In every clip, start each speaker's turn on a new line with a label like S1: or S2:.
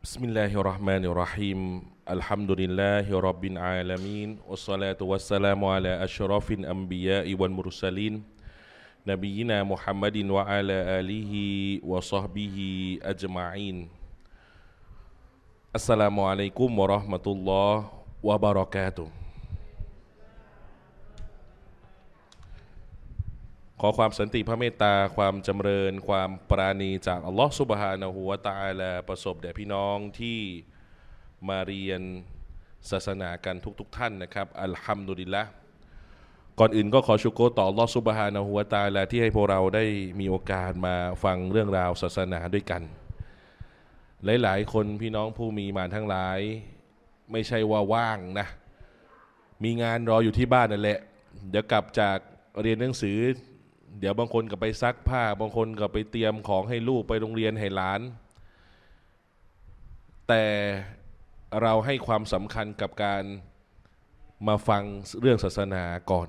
S1: Bismillahirrahmanirrahim. Alhamdulillahirabbil alamin wassalatu wassalamu ala asyrafil anbiya'i wal mursalin nabiyyina Muhammadin wa ala alihi wa sahbihi ajma'in. Assalamualaikum warahmatullahi wabarakatuh. ขอความสันติพระเมตตา ความจำเริญความปราณีจากอัลลอฮฺสุบฮานะหัวตาและประสบแด่พี่น้องที่มาเรียนศาสนากันทุกๆทท่านนะครับอัลฮัมดุลิลละก่อนอื่นก็ขอชุโกต่ออัลลอฮฺสุบฮานะหัวตาและที่ให้พวกเราได้มีโอกาสมาฟังเรื่องราวศาสนาด้วยกัน หลายๆคนพี่น้องผู้มีมานทั้งหลายไม่ใช่ว่าว่างนะ มีงานรออยู่ที่บ้านนั่นแหละ เดี๋ยวกลับจากเรียนหนังสือเดี๋ยวบางคนก็ไปซักผ้า บางคนก็ไปเตรียมของให้ลูกไปโรงเรียนให้หลาน แต่เราให้ความสำคัญกับการมาฟังเรื่องศาสนาก่อน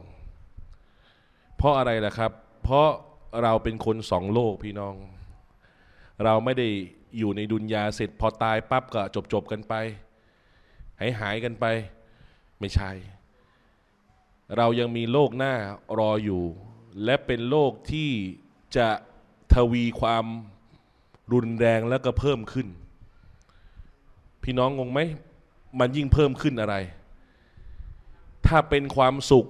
S1: เพราะอะไรล่ะครับ เพราะเราเป็นคนสองโลกพี่น้อง เราไม่ได้อยู่ในดุนยาเสร็จ พอตายปั๊บก็จบจบกันไป หายหายกันไป ไม่ใช่ เรายังมีโลกหน้ารออยู่และเป็นโรคที่จะทวีความรุนแรงและก็เพิ่มขึ้น พี่น้องงงไหมมันยิ่งเพิ่มขึ้นอะไร ถ้าเป็นความสุข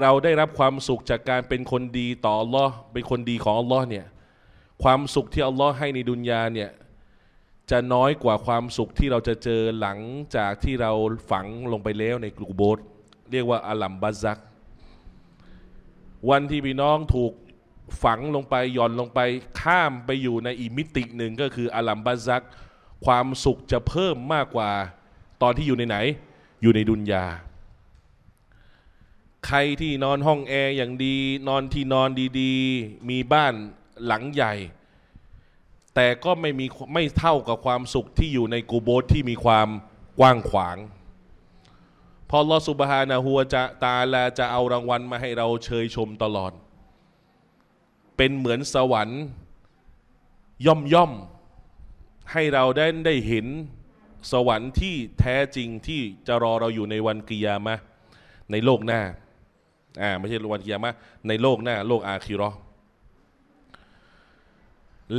S1: เราได้รับความสุขจากการเป็นคนดีต่ออัลลอฮ์เป็นคนดีของอัลลอฮ์เนี่ยความสุขที่อัลลอฮ์ให้ในดุนยาเนี่ยจะน้อยกว่าความสุขที่เราจะเจอหลังจากที่เราฝังลงไปแล้วในกลุโบสเรียกว่าอัลัมบาซักวันที่พี่น้องถูกฝังลงไปหย่อนลงไปข้ามไปอยู่ในอีมิติหนึ่งก็คืออาลัมบาซักความสุขจะเพิ่มมากกว่าตอนที่อยู่ในไหน อยู่ในดุนยาใครที่นอนห้องแอร์อย่างดี นอนที่นอนดี ๆ มีบ้านหลังใหญ่ แต่ก็ไม่มีไม่เท่ากับความสุขที่อยู่ในกูโบสที่มีความกว้างขวางพอลอสุบฮานาหัวจะตาลาจะเอารางวัลมาให้เราเชยชมตลอด เป็นเหมือนสวรรค์ ย่อมย่อม ให้เราได้ได้เห็นสวรรค์ที่แท้จริงที่จะรอเราอยู่ในวันกิยามะในโลกหน้า อ่าไม่ใช่วันกิยามะในโลกหน้า โลกอาคิรอ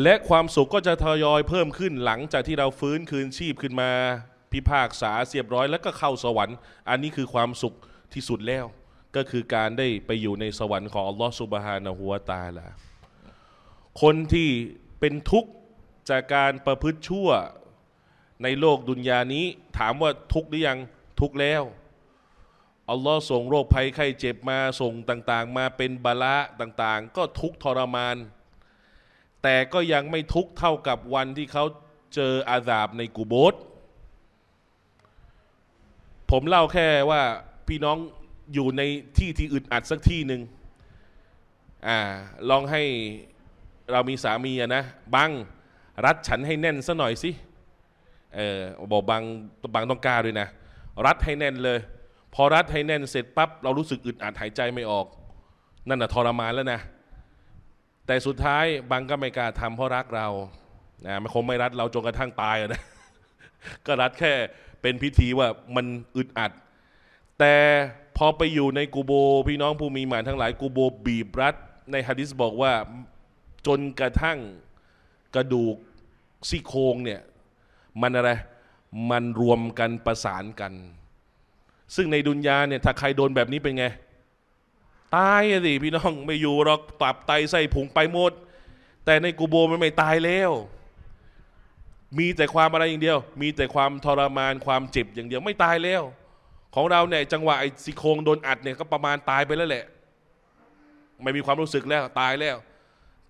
S1: และความสุขก็จะทยอยเพิ่มขึ้นหลังจากที่เราฟื้นคืนชีพขึ้นมาพิพากษาเสียบร้อยแล้วก็เข้าสวรรค์อันนี้คือความสุขที่สุดแล้ว ก็คือการได้ไปอยู่ในสวรรค์ของอัลลอฮฺสุบฮานะฮุวตาละคนที่เป็นทุกข์จากการประพฤติชั่วในโลกดุนยานี้ถามว่าทุกข์หรือยังทุกข์แล้วอัลลอฮ์ส่งโรคภัยไข้เจ็บมาส่งต่าง ๆ มาเป็นบาละต่างๆ ก็ทุกทรมาน แต่ก็ยังไม่ทุกเท่ากับวันที่เขาเจออาซาบในกูโบสผมเล่าแค่ว่าพี่น้องอยู่ในที่ที่อึดอัดสักที่หนึ่งอ่าลองให้เรามีสามีะนะบังรัดฉันให้แน่นซะหน่อยสิ เออบอกบังบังต้องกล้าด้วยนะรัดให้แน่นเลยพอรัดให้แน่นเสร็จปั๊บเรารู้สึกอึดอัดหายใจไม่ออก นั่นน่ะทรมาน แล้วนะแต่สุดท้ายบางก็ไม่กล้าทำเพราะรักเรา นะมันคงไม่รัดเราจนกระทั่งตายนะก็รัดแค่เป็นพิธีว่ามันอึดอัด แต่พอไปอยู่ในกูโบพี่น้องผู้มีหมายทั้งหลาย กูโบบีบรัดในฮะดิษบอกว่าจนกระทั่งกระดูกซี่โครงเนี่ย มันอะไรมันรวมกันประสานกัน ซึ่งในดุนยาเนี่ยถ้าใครโดนแบบนี้เป็นไงตายสิพี่น้อง ไม่อยู่หรอกตับไตไส้ผงไปหมด แต่ในกูโบมันไม่ตายแล้วมีแต่ความอะไรอย่างเดียว มีแต่ความทรมานความเจ็บอย่างเดียวไม่ตายแล้ว ของเราเนี่ยจังหวะไอ้ซิโครงโดนอัดเนี่ยก็ประมาณตายไปแล้วแหละ ไม่มีความรู้สึกแล้วตายแล้ว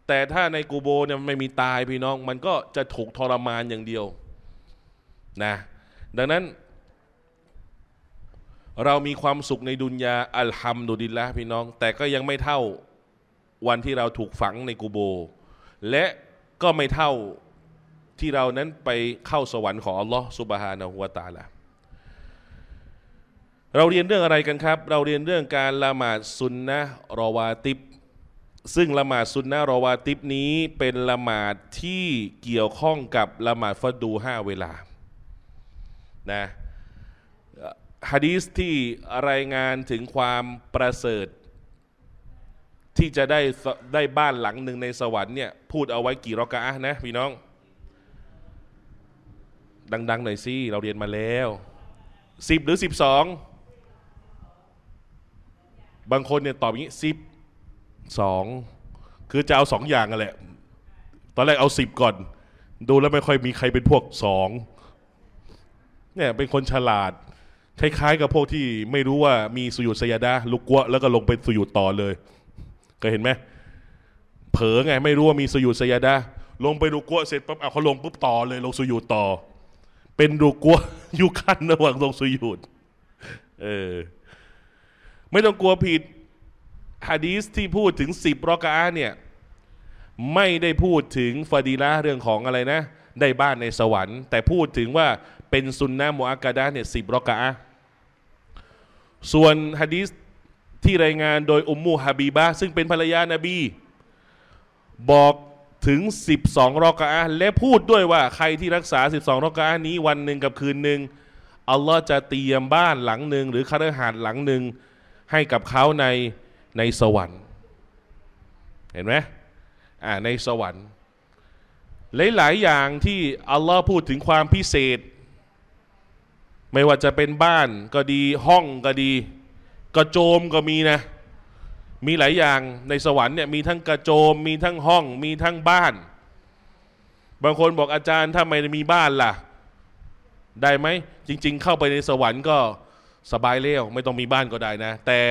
S1: แต่ถ้าในกูโบเนี่ยไม่มีตายพี่น้อง มันก็จะถูกทรมานอย่างเดียวนะดังนั้น เรามีความสุขในดุนยาอัลฮัมดุลิลละพี่น้อง แต่ก็ยังไม่เท่าวันที่เราถูกฝังในกูโบ และก็ไม่เท่าที่เรานั้นไปเข้าสวรรค์ของอัลลอฮ์สุบฮานะฮุวตาละเราเรียนเรื่องอะไรกันครับ เราเรียนเรื่องการละหมาดซุนนะรอวาติบ ซึ่งละหมาดซุนนะรอวาติบนี้เป็นละหมาดที่เกี่ยวข้องกับละหมาดฟัดดูห้าเวลานะฮะดีสที่ รายงานถึงความประเสริฐ ที่จะได้ได้บ้านหลังหนึ่งในสวรรค์เนี่ยพูดเอาไว้กี่รอกะนะพี่น้องดังๆหน่อยสิเราเรียนมาแล้ว สิบหรือสิบสอง บางคนเนี่ยตอบอย่างนี้สิบสอง คือจะเอาสองอย่างกันแหละ ตอนแรกเอาสิบก่อน ดูแล้วไม่ค่อยมีใครเป็นพวกสองเนี่ยเป็นคนฉลาดคล้ายๆ กับพวกที่ไม่รู้ว่ามีสุยุดสยดาลุกวแล้วก็ลงไปสุยุดต่อเลย ก็เห็นไหม เผลอไงไม่รู้ว่ามีสุยุดสยดา ลงไปลุกวเสร็จปั๊บเอาเขาลงปุ๊บต่อเลย ลงสุยุดต่อเป็นดูกลัวยุคันระหว่างทรงสุยูดเออไม่ต้องกลัวผิดฮะดีสที่พูดถึงสิบรอกาเนี่ยไม่ได้พูดถึงฟาดีละเรื่องของอะไรนะ ได้บ้านในสวรรค์ แต่พูดถึงว่าเป็นซุนนะมอากาดะเนี่ยสิบรอกาส่วนฮะดีสที่รายงานโดยอุมมูฮาบีบะซึ่งเป็นภรรยานาบี บอกถึง 12 รอกะและพูดด้วยว่า ใครที่รักษา 12 รอกะนี้วันหนึ่งกับคืนหนึ่งอัลลอฮ์จะเตรียมบ้านหลังหนึ่ง หรือคาราหาดหลังหนึ่ง ให้กับเขาในในสวรรค์ เห็นไหมอ่าในสวรรค์ หลายๆ อย่างที่อัลลอฮ์พูดถึงความพิเศษ ไม่ว่าจะเป็นบ้านก็ดีห้องก็ดี กระโจมก็มีนะมีหลายอย่างในสวรรค์เนี่ยมีทั้งกระโจมมีทั้งห้อง มีทั้งบ้าน บางคนบอกอาจารย์ถ้าไม่มีบ้านล่ะได้ไหมจริง ๆ เข้าไปในสวรรค์ก็สบายเลี้ยวไม่ต้องมีบ้านก็ได้นะ แต่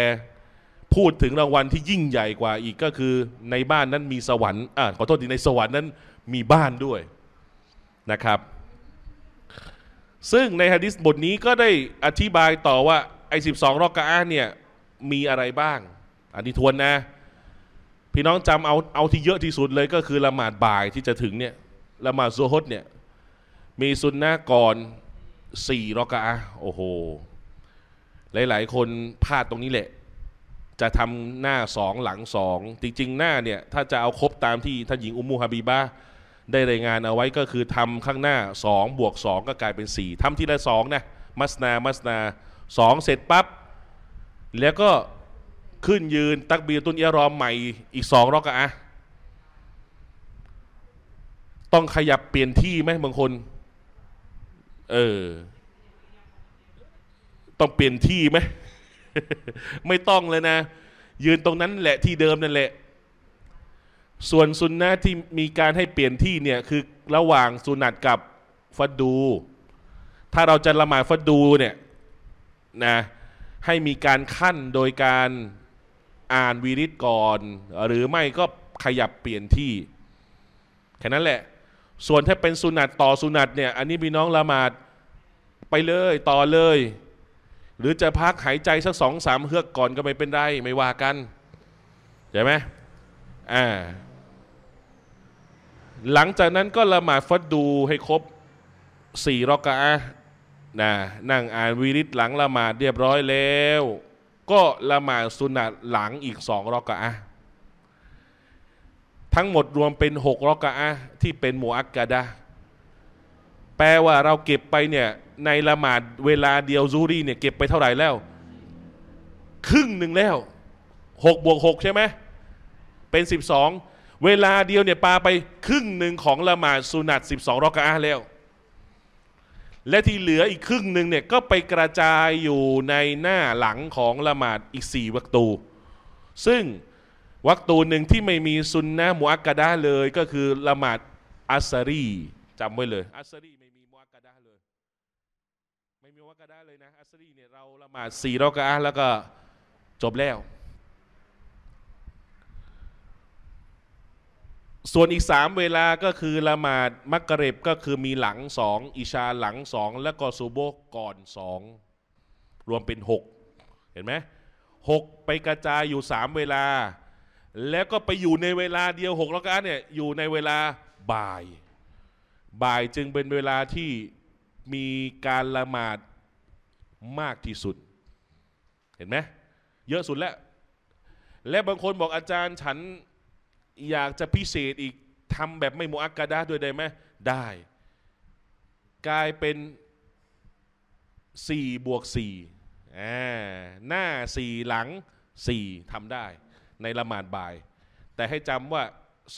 S1: พูดถึงรางวัลที่ยิ่งใหญ่กว่า อีกก็คือในบ้านนั้นมีสวรรค์อ่าขอโทษทีในสวรรค์นั้นมีบ้านด้วยนะครับ ซึ่งในฮะดิษบทนี้ก็ได้อธิบายต่อว่าไอ้สิบสองรอกกะอาเนี่ยมีอะไรบ้างอันนี้ทวนนะพี่น้องจำเอาเอาที่เยอะที่สุดเลยก็คือละหมาดบ่ายที่จะถึงเนี่ยละหมาดซูฮดเนี่ยมีซุนนะก่อนสี่รอกะโอ้โห หลาย ๆ คนพลาดตรงนี้แหละ จะทำหน้าสองหลังสองจริง ๆ หน้าเนี่ยถ้าจะเอาครบตามที่ท่านหญิงอุมูฮาบีบาได้รายงานเอาไว้ก็คือทำข้างหน้าสองบวกสองก็กลายเป็นสี่ทำทีละสองนะมัสนา มัสนาสองเสร็จปับ๊บแล้วก็ขึ้นยืน ตักบีตุนยารอมใหม่อีกสองรอกอะ ต้องขยับเปลี่ยนที่ไหมบางคน เออ ต้องเปลี่ยนที่ไหม ไม่ต้องเลยนะ ยืนตรงนั้นแหละที่เดิมนั่นแหละ ส่วนสุนนะที่มีการให้เปลี่ยนที่เนี่ย คือระหว่างสุนัตกับฟัดดู ถ้าเราจะละหมาดฟัดดู เนี่ย นะ ให้มีการขั้นโดยการอ่านวีริตก่อนหรือไม่ก็ขยับเปลี่ยนที่แค่นั้นแหละ ส่วนถ้าเป็นสุนัตต่อสุนัตเนี่ยอันนี้พี่น้องละหมาดไปเลยต่อเลย หรือจะพักหายใจสักสองสามเฮือกก่อนก็ไม่เป็นไร ไม่ว่ากันใช่ไหมอ่า หลังจากนั้นก็ละหมาดฟัดดูให้ครบสี่รอกะนะนั่ง อ่านวีริตหลังละหมาดเรียบร้อยแล้วก็ละหมาดสุนัตหลังอีกสองรอกะอะทั้งหมดรวมเป็นหกรอกะอะที่เป็นมูอักกะดะแปลว่าเราเก็บไปเนี่ยในละหมาดเวลาเดียวซูรีเนี่ยเก็บไปเท่าไหร่แล้ว ครึ่งหนึ่งแล้วหกบวกหกใช่ไหมเป็นสิบสองเวลาเดียวเนี่ยปาไปครึ่งหนึ่งของละหมาดสุนัตสิบสองรอกะอะแล้วและที่เหลืออีกครึ่งหนึ่งเนี่ยก็ไปกระจายอยู่ในหน้าหลังของละหมาดอีก 4 วัตู ซึ่ง วัตูหนึ่งที่ไม่มีซุนนะมุอักกะดาเลยก็คือละหมาดอัสรีจำไว้เลยอัสรีไม่มีมุอักกะดาเลย ไม่มีมุอักกะดาเลยนะอัสรีเนี่ยเราละหมาดสี่รอกะแล้วก็จบแล้วส่วนอีก 3 เวลาก็คือละหมาดมักกะเร็บก็คือมีหลังสองอิชาหลังสองแล้วก็ซูโบก่อนสองรวมเป็น 6 เห็นไหมหกไปกระจายอยู่ 3 เวลา แล้วก็ไปอยู่ในเวลาเดียว6แล้วกันเนี่ยอยู่ในเวลาบ่าย บ่ายจึงเป็นเวลาที่มีการละหมาดมากที่สุด เห็นไหมเยอะสุดแล้ว และบางคนบอกอาจารย์ฉันอยากจะพิเศษอีกทำแบบไม่มุอักกะดะด้วยได้ไหมได้ กลายเป็น4บวก4หน้า4 หลัง 4ทำได้ ในละหมาดบ่าย แต่ให้จำว่า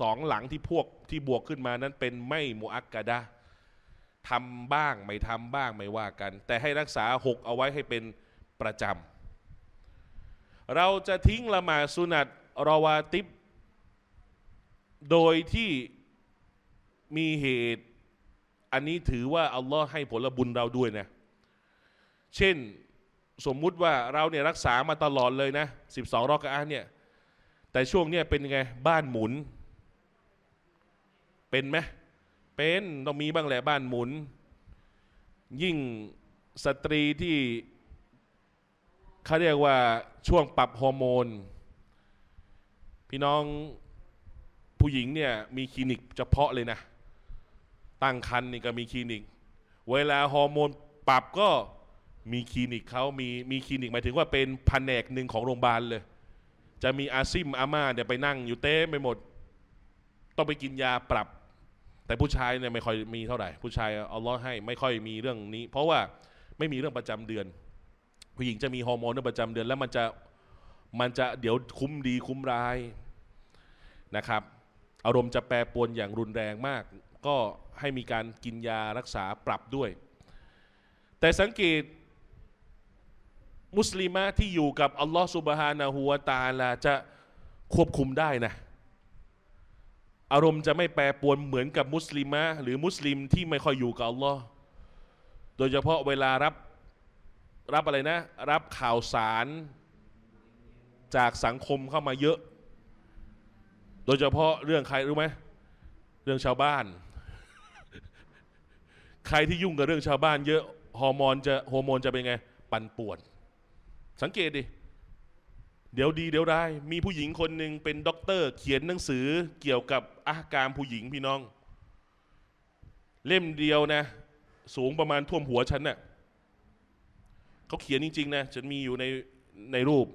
S1: สองหลังที่พวกที่บวกขึ้นมานั้นเป็นไม่มุอักกะดะทำบ้างไม่ทำบ้างไม่ว่ากัน แต่ให้รักษาหกเอาไว้ให้เป็นประจำเราจะทิ้งละหมาดสุนัตรอวาติบโดยที่มีเหตุอันนี้ถือว่า อัลลอฮ์ให้ผลบุญเราด้วยนะ เช่นสมมุติว่าเราเนี่ย รักษามาตลอดเลยนะ 12 รอกอาเนี่ย แต่ช่วงเนี้ยเป็นไง บ้านหมุน เป็นไหมเป็น ต้องมีบ้างแหละ บ้านหมุน ยิ่งสตรีที่เขาเรียกว่าช่วงปรับฮอร์โมน พี่น้องผู้หญิงเนี่ยมีคลินิกเฉพาะเลยนะตั้งครรภ์นี่ก็มีคลินิก เวลาฮอร์โมนปรับก็มีคลินิกเขามีมีคลินิกหมายถึงว่าเป็นแผนกหนึ่งของโรงพยาบาลเลย จะมีอาซิมอาม่าเนี่ยไปนั่งอยู่เต้ไปหมด ต้องไปกินยาปรับ แต่ผู้ชายเนี่ยไม่ค่อยมีเท่าไหร่ ผู้ชายเอาล้อให้ ไม่ค่อยมีเรื่องนี้ เพราะว่าไม่มีเรื่องประจำเดือน ผู้หญิงจะมีฮอร์โมนเรื่องประจำเดือนแล้วมันจะมันจะเดี๋ยวคุ้มดีคุ้มร้ายนะครับอารมณ์จะแปรปรวนอย่างรุนแรงมาก ก็ให้มีการกินยารักษาปรับด้วย แต่สังเกต มุสลิมะที่อยู่กับอัลลอฮฺสุบฮานาหัวตาลาจะควบคุมได้นะ อารมณ์จะไม่แปรปรวนเหมือนกับมุสลิมะหรือมุสลิมที่ไม่ค่อยอยู่กับอัลลอฮ์โดยเฉพาะเวลารับ รับอะไรนะ รับข่าวสาร จากสังคมเข้ามาเยอะโดยเฉพาะเรื่องใครรู้ไหมเรื่องชาวบ้าน ใครที่ยุ่งกับเรื่องชาวบ้านเยอะ ฮอร์โมนจะฮอร์โมนจะเป็นไง ปั่นป่วน สังเกตดิ เดี๋ยวดีเดี๋ยวได้ มีผู้หญิงคนหนึ่งเป็นด็อกเตอร์เขียนหนังสือเกี่ยวกับอาการผู้หญิงพี่น้อง เล่มเดียวนะ สูงประมาณท่วมหัวฉันเนะ่ยเขาเขียนจริงๆนะฉันมีอยู่ในในรูป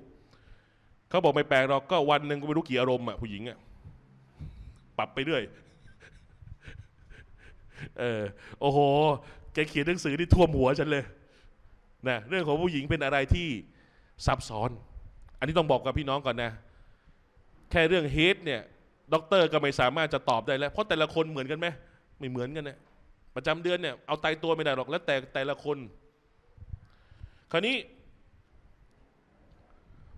S1: เขาบอกไม่แปลกหรอกก็วันหนึ่งก็ไม่รู้กี่อารมณ์อะผู้หญิงอะปรับไปเรื่อย เออ โอ้โห แกเขียนหนังสือที่ท่วมหัวฉันเลยนะเรื่องของผู้หญิงเป็นอะไรที่ซับซ้อน อันนี้ต้องบอกกับพี่น้องก่อนนะ แค่เรื่องเฮดเนี่ยด็อกเตอร์ก็ไม่สามารถจะตอบได้แล้ว เพราะแต่ละคนเหมือนกันไหม ไม่เหมือนกันนะ ประจำเดือนเนี่ย เอาตายตัวไม่ได้หรอก แล้วแต่แต่ละคน คราวนี้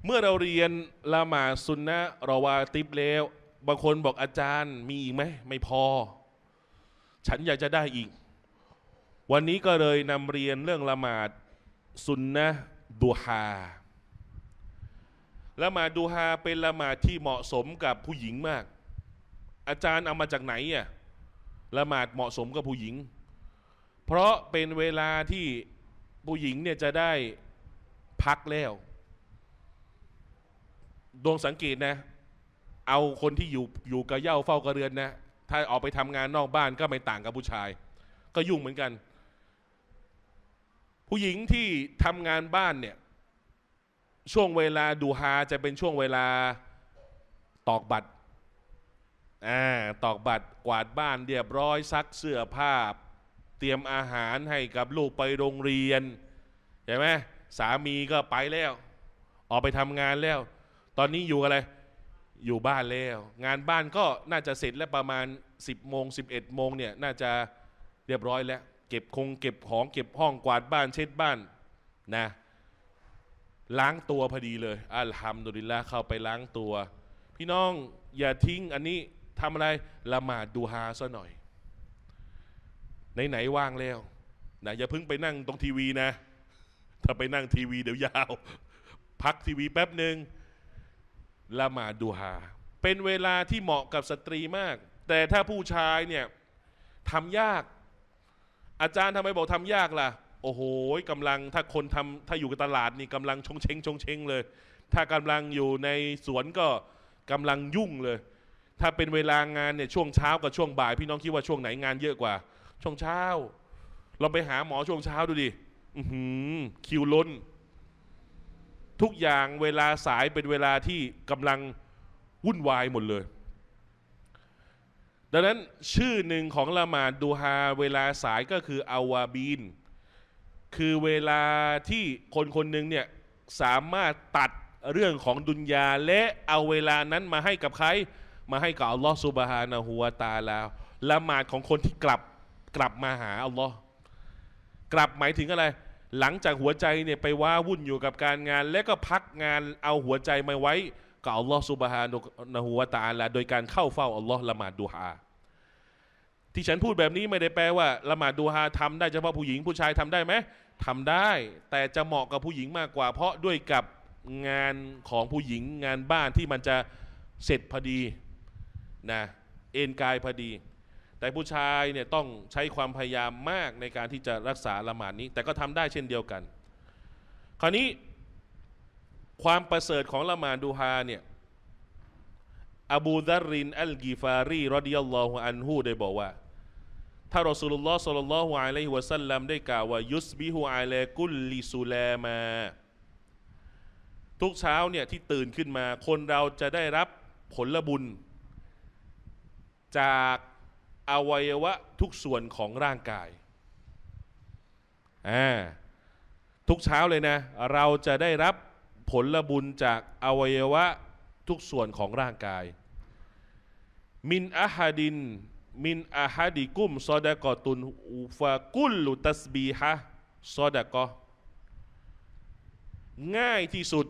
S1: เมื่อเราเรียนละหมาดซุนนะรอวาติบแล้วบางคนบอกอาจารย์มีอีกไหมไม่พอ ฉันอยากจะได้อีก วันนี้ก็เลยนำเรียนเรื่องละหมาดสุนนะดูฮาละหมาดดูฮาเป็นละหมาดที่เหมาะสมกับผู้หญิงมาก อาจารย์เอามาจากไหนอ่ะละหมาดเหมาะสมกับผู้หญิง เพราะเป็นเวลาที่ผู้หญิงเนี่ยจะได้พักแล้ว ดวงสังเกตนะเอาคนที่อยู่อยู่กระเย้าเฝ้ากระเรือนนะ ถ้าออกไปทำงานนอกบ้านก็ไม่ต่างกับผู้ชาย ก็ยุ่งเหมือนกัน ผู้หญิงที่ทำงานบ้านเนี่ย ช่วงเวลาดูฮาจะเป็นช่วงเวลาตอกบัตรอ่าตอกบัตรกวาดบ้านเรียบร้อยซักเสื้อผ้าเตรียมอาหารให้กับลูกไปโรงเรียน ใช่ไหมสามีก็ไปแล้ว ออกไปทำงานแล้ว ตอนนี้อยู่อะไรอยู่บ้านแล้ว งานบ้านก็น่าจะเสร็จแล้วประมาณ 10โมง11 โมงเนี่ย น่าจะเรียบร้อยแล้ว เก็บคงเก็บของเก็บห้อง กวาดบ้านเช็ดบ้านนะล้างตัวพอดีเลยอัลฮัมดุลิลละเข้าไปล้างตัว พี่น้องอย่าทิ้งอันนี้ทำอะไรละหมาดดูฮาซะหน่อย ไหน ๆว่างแล้วนะอย่าเพิ่งไปนั่งตรงทีวีนะ ถ้าไปนั่งทีวีเดี๋ยวยาว พักทีวีแป๊บหนึ่งละหมาดูฮาเป็นเวลาที่เหมาะกับสตรีมาก แต่ถ้าผู้ชายเนี่ยทำยาก อาจารย์ทำไมบอกทำยากล่ะ โอ้โหกำลังถ้าคนทำถ้าอยู่กับตลาดนี่กำลังชงเชงชงเชงเลย ถ้ากำลังอยู่ในสวนก็กำลังยุ่งเลย ถ้าเป็นเวลางานเนี่ยช่วงเช้ากับช่วงบ่าย พี่น้องคิดว่าช่วงไหนงานเยอะกว่า ช่วงเช้า เราไปหาหมอช่วงเช้าดูดิคิวล้นทุกอย่างเวลาสายเป็นเวลาที่กำลังวุ่นวายหมดเลย ดังนั้นชื่อหนึ่งของละหมาดดูฮาเวลาสายก็คืออาวาบีน คือเวลาที่คนคนหนึ่งเนี่ยสามารถตัดเรื่องของดุนยาและเอาเวลานั้นมาให้กับใครมาให้กับอัลลอฮ์สุบฮานะฮูวาตาลาละหมาดของคนที่กลับกลับมาหาอัลลอฮ์กลับหมายถึงอะไรหลังจากหัวใจเนี่ยไปว้าวุ่นอยู่กับการงานและก็พักงานเอาหัวใจมาไว้ กับอัลลอฮ์สุบฮานะฮูวตาลาโดยการเข้าเฝ้าอัลลอฮ์ละหมาดดูฮาที่ฉันพูดแบบนี้ไม่ได้แปลว่าละหมาดดูฮาทำได้เฉพาะผู้หญิงผู้ชายทำได้ไหมทำได้ แต่จะเหมาะกับผู้หญิงมากกว่า เพราะด้วยกับงานของผู้หญิงงานบ้านที่มันจะเสร็จพอดีนะเอ็นกายพอดีแต่ผู้ชายเนี่ยต้องใช้ความพยายามมากในการที่จะรักษาละหมาดนี้ แต่ก็ทำได้เช่นเดียวกัน คราวนี้ความประเสริฐของละหมาดดูฮาเนี่ยอบูดารินอัลกิฟารีรดิยัลลอฮุอันฮูได้บอกว่า ถ้ารอสูลุลลอฮ์สัลลัลลอฮุอะลัยฮิวะสัลลัมได้กล่าวว่ายุสบิฮุอะลัยกุลลิสุลามาทุกเช้าเนี่ยที่ตื่นขึ้นมาคนเราจะได้รับผลบุญ จากอวัยวะทุกส่วนของร่างกายาทุกเช้าเลยนะ เราจะได้รับผลบุญจากอวัยวะทุกส่วนของร่างกาย มินอาฮาดินมินอาฮาดิกุมซอดะกอตุนอูฟากุลลุตัสบีฮะซอดะกอง่ายที่สุด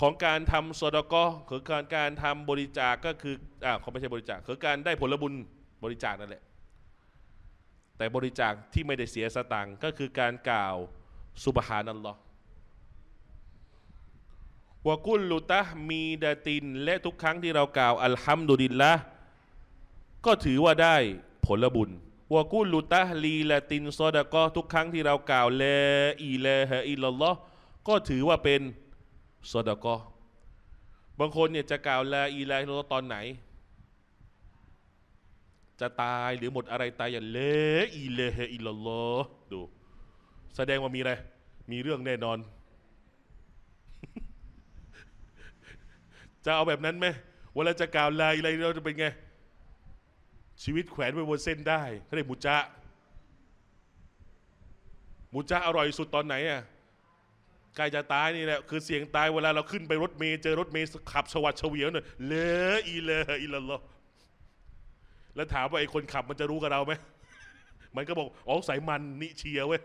S1: ของการทำซอดะกอคือการการทำบริจาคกก็คืออ่าเขาไม่ใช่บริจาคคือการได้ผลบุญบริจาคนั่น แหละ แต่บริจาคที่ไม่ได้เสียสตังก็คือการกล่าวสุบฮานัลลอฮ์วกุลลุตะมีดติน และทุกครั้งที่เรากล่าวอัลฮัมดุลิลละก็ถือว่าได้ผลบุญวกุลลุตะลีละตินซอดะก็ทุกครั้งที่เรากล่าวเลอีเลฮอิลลอฮ์ก็ถือว่าเป็นซอดะก็บางคนเนี่ยจะกล่าวลาอีลาฮิลลอฮตอนไหนจะตายหรือหมดอะไรตายอย่าเลอีเลเฮอิลลอดูแสดงว่ามีอะไร มีเรื่องแน่นอน จะเอาแบบนั้นไหมเวลาจะกล่าวลายอะไรเราจะเป็นไง ชีวิตแขวนไว้บนเส้นได้เขารียกมุจะมุจะอร่อยสุดตอนไหนอ่ะกายจะตายนี่แหละคือเสียงตายเวลาเราขึ้นไปรถเมย์เจอรถเมย์ขับสวัสดเฉวียวเน่อยเลออีเลออีละลอแล้วถามว่าไอ้คนขับ มันจะรู้กับเราไหม มันก็บอก อ๋อ สายมัน นิเชียเว้ย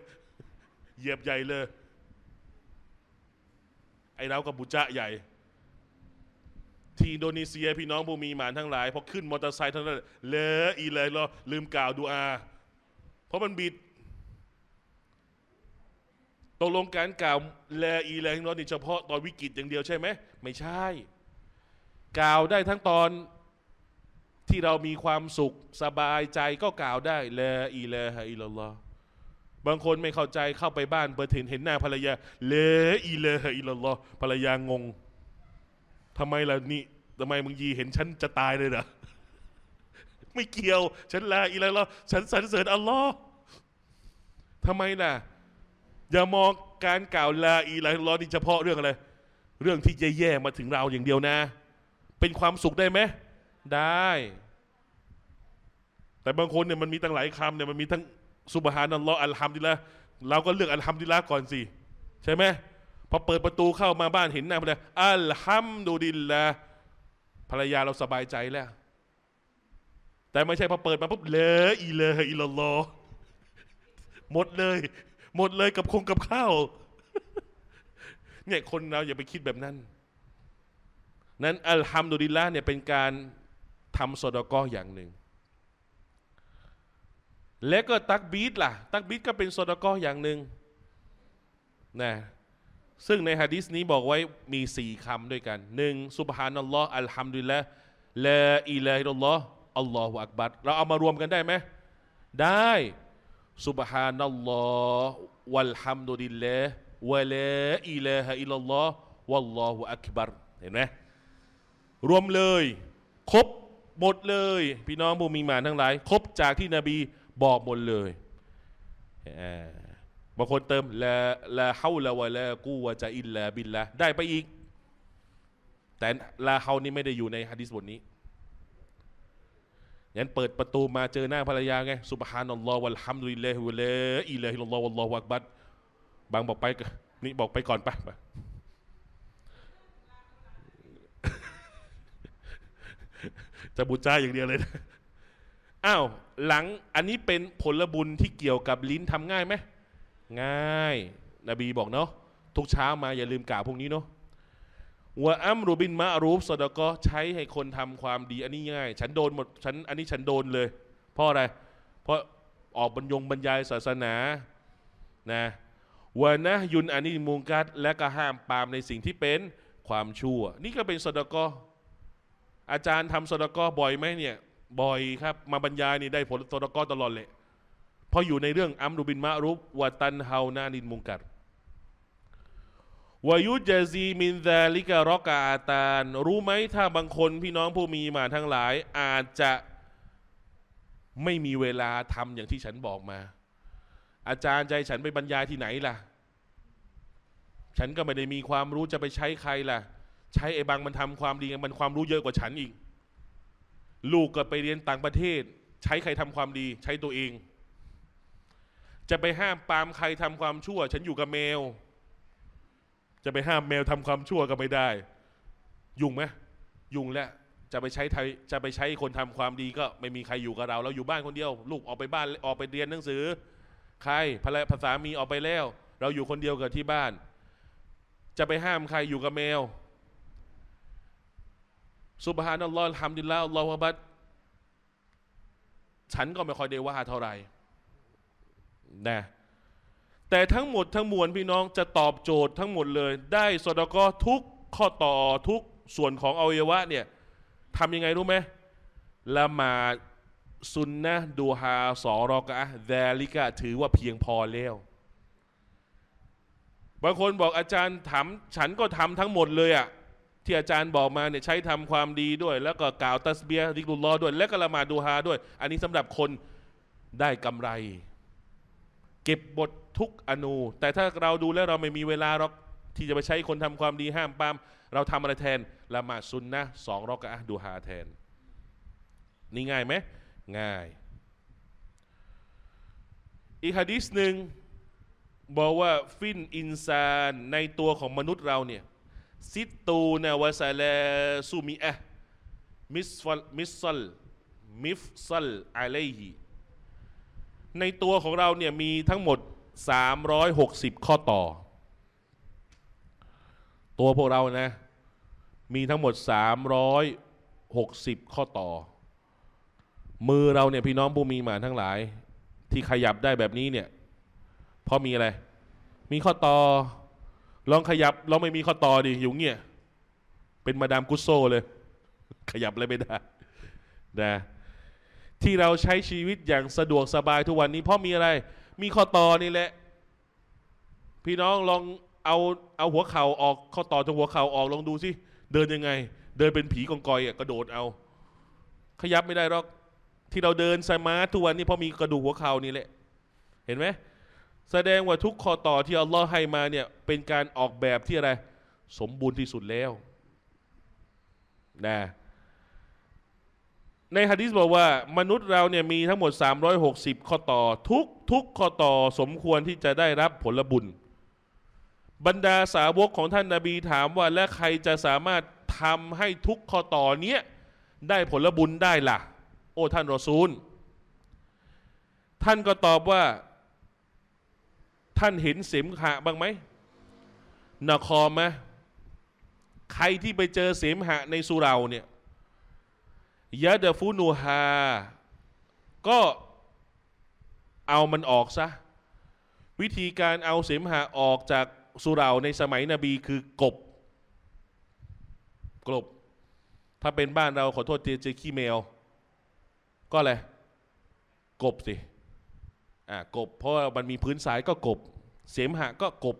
S1: เหยียบใหญ่เลย ไอ้เรากับบุจะใหญ่ ที่อินโดนีเซีย พี่น้องผู้มีหมานทั้งหลายพอขึ้นมอเตอร์ไซค์ทท่านั้นเลออีเลยเราลืมกล่าวดูอา เพราะมันบิด ตกลงการกล่าวแลอีแลงน้อนนี่เฉพาะตอนวิกฤตอย่างเดียวใช่ไหม ไม่ใช่ กล่าวได้ทั้งตอนที่เรามีความสุขสบายใจก็กล่าวได้ละอีละฮะอิลลอ์บางคนไม่เข้าใจเข้าไปบ้าน เปิดเห็นเห็นหน้าภรรยาเลอีเลฮอิลลอ์ภรรยางงทำไมล่ะนี่ทำไมมึงยีเห็นฉันจะตายเลยเหรอไม่เกี่ยว ฉันลาอีละลอฉันสรรเสริญอัลลอฮ์ทำไมล่ะอย่ามองการกล่าวลาอีละลอนี่เฉพาะเรื่องอะไร เรื่องที่แย่ๆมาถึงเราอย่างเดียวนะเป็นความสุขได้ไหมได้ แต่บางคนเนี่ยมันมีตั้งหลายคำเนี่ยมันมีทั้งสุบฮานัลลอฮ์อัลฮัมดิละเราก็เลือก อัลฮัมดิละก่อนสิใช่ไหมพอเปิดประตูเข้ามาบ้านเห็นหน้าภรรยาอัลฮัมดุลิลละภรรยาเราสบายใจแล้ว แต่ไม่ใช่พอเปิดมาปุ๊บเลออีเลออีลลอหมดเลย หมดเลยกับคงกับข้าวเนี่ยคนเรา อย่าไปคิดแบบนั้น นั้น อัลฮัมดุลิลละเนี่ยเป็นการทำสดกออย่างหนึ่งและก็ตักบีดล่ะตักบีดก็เป็นสดกออย่างหนึ่งนะซึ่งในฮะดิษนี้บอกไว้มีสี่คำด้วยกันหนึ่งสุบฮานัลลอฮ์อัลฮัมดุลิลละละอิลัลลอฮ์อัลลอฮฺอักบัดเราเอามารวมกันได้ไหมได้สุบฮานัลลอฮ์วัลฮัมดุลิลละวะลาอิลาฮะอิลลอฮ์วัลลอฮฺอักบัรเห็นไหมรวมเลย ครบหมดเลยพี่น้องผู้มีมานทั้งหลายครบจากที่นบีบอกหมดเลยบางคนเติมละละเฮาละวะละกูวะจะอินละบินละได้ไปอีก แต่ละเฮานี่ไม่ได้อยู่ในฮะดิษบทนี้งั้นเปิดประตูมาเจอหน้าภรรยาไงสุบฮานัลลอฮ์วัลฮัมดุลิลลหฮวะลาอิลาฮิลลอฮ์วัลลอฮุอักบัดบางบอกไปนี่บอกไปก่อนไปจะบูชาอย่างเดียวเลย อ้าว หลัง อันนี้เป็นผลบุญที่เกี่ยวกับลิ้นทำง่ายไหมง่าย นบีบอกเนาะ ทุกเช้ามา อย่าลืมกล่าวพวกนี้เนาะ วะอัมรูบินมะรูฟสดก็ใช้ให้คนทำความดี อันนี้ง่าย ฉันโดนหมดฉันอันนี้ฉันโดนเลย เพราะอะไร เพราะออกบรรยงบรรยายศาสนา นะ วะนะยุนอันนี้มุงกัดและก็ห้ามปามในสิ่งที่เป็นความชั่ว นี่ก็เป็นสดก็อาจารย์ทำโซดกอบ่อยไหมเนี่ย บ่อยครับมาบรรยายนี่ได้ผลโซดกอตลอดเลยพราะอยู่ในเรื่องอัมรุบินมะรุบวตันเฮานานินมุงกัดวายุจซีมินซลิกะรอกาอาตาน รู้ไหมถ้าบางคนพี่น้องผู้มีมาทั้งหลาย อาจจะไม่มีเวลาทำอย่างที่ฉันบอกมา อาจารย์ใจฉันไปบรรยายที่ไหนล่ะ ฉันก็ไม่ได้มีความรู้จะไปใช้ใครล่ะใช้ไอ้บางมันทำความดีมันความรู้เยอะกว่าฉันอีก ลูกก็ไปเรียนต่างประเทศ ใช้ใครทำความดี ใช้ตัวเอง จะไปห้ามปามใครทำความชั่ว ฉันอยู่กับแมวจะไปห้ามแมวทำความชั่วก็ไม่ได้ยุ่งไหมยุ่งแล้วจะไปใช้ไทยจะไปใช้คนทำความดีก็ไม่มีใครอยู่กับเราเราอยู่บ้านคนเดียว ลูกออกไปบ้านออกไปเรียนหนังสือ ใครภาษามีออกไปแล้ว เราอยู่คนเดียวกับที่บ้าน จะไปห้ามใครอยู่กับแมวสุบฮานัลลอฮ์ฮัมดิลลาอัลลอฮฺบัดฉันก็ไม่ค่อยได้ว่าเท่าไหร่นะแต่ทั้งหมดทั้งมวลพี่น้องจะตอบโจทย์ทั้งหมดเลย ได้สดกทุกข้อต่อทุกส่วนของอวัยวะเนี่ยทำยังไงรู้ไหมละหมาดซุนนะดูฮาสอรอกะแดลิกะถือว่าเพียงพอแล้วบางคนบอกอาจารย์ถามฉันก็ทำทั้งหมดเลยอะ่ะที่อาจารย์บอกมาเนี่ยใช้ทำความดีด้วย แล้วก็กล่าวตัสเบียริกุลลอด้วย และก็ละหมาดูฮาด้วย อันนี้สำหรับคนได้กำไร เก็บบททุกอนูแต่ถ้าเราดูแล้วเราไม่มีเวลาหรอกที่จะไปใช้คนทำความดีห้ามปาม เราทำอะไรแทนละหมาดซุนนะสองรอกะดูฮาแทน นี่ง่ายไหมง่ายอีกฮะดิษหนึ่งบอกว่าฟินอินซานในตัวของมนุษย์เราเนี่ยซิตูนววซาลาซูมิอะมิสฟัล มิสซัล มิฟซัลอะเลฮีในตัวของเราเนี่ย มีทั้งหมด 360 ข้อต่อ ตัวพวกเรานะมีทั้งหมด 360 ข้อต่อ มือเราเนี่ย พี่น้องผู้มีมาทั้งหลาย ที่ขยับได้แบบนี้เนี่ย เพราะมีอะไร มีข้อต่อลองขยับ เราไม่มีข้อต่อดิอยู่เงี้ยเป็นมาดามกุโซเลย ขยับเลยไม่ได้นะที่เราใช้ชีวิตอย่างสะดวกสบายทุกวันนี้เพราะมีอะไร มีข้อต่อนี่แหละ พี่น้องลองเอาเอาหัวเข่าออกข้อต่อจากหัวเข่าออกลองดูสิเดินยังไง เดินเป็นผีกองกอยอ่ะกระโดดเอา ขยับไม่ได้หรอก ที่เราเดินสมาร์ททุกวันนี้เพราะมีกระดูก หัวเข่านี่แหละ เห็นไหมแสดงว่าทุกข้อต่อที่อัลลอฮ์ให้มาเนี่ย เป็นการออกแบบที่ อะไร สมบูรณ์ที่สุดแล้วนะในฮะดิษบอกว่ามนุษย์เราเนี่ยมีทั้งหมด 360ข้อต่อทุกทุกข้อต่อสมควรที่จะได้รับผลบุญ บรรดาสาวกของท่านนาบีถามว่าและใครจะสามารถทำให้ทุกข้อต่อเนี้ยได้ผลบุญได้ละ่ะโอ้ท่านรอซูล ท่านก็ตอบว่าท่านเห็นเสมหะบ้างไหมนครมะ ใครที่ไปเจอเสมหะในสุราเนี่ย ยะเดฟูนูฮา ก็เอามันออกซะ วิธีการเอาเสมหะออกจากสุรา ในสมัยนบีคือกบ กลบ ถ้าเป็นบ้านเราขอโทษเจเจขี้แมวก็อะไร กบสิ อ่า กบ เพราะมันมีพื้นสายก็กบเสมหะก็กบ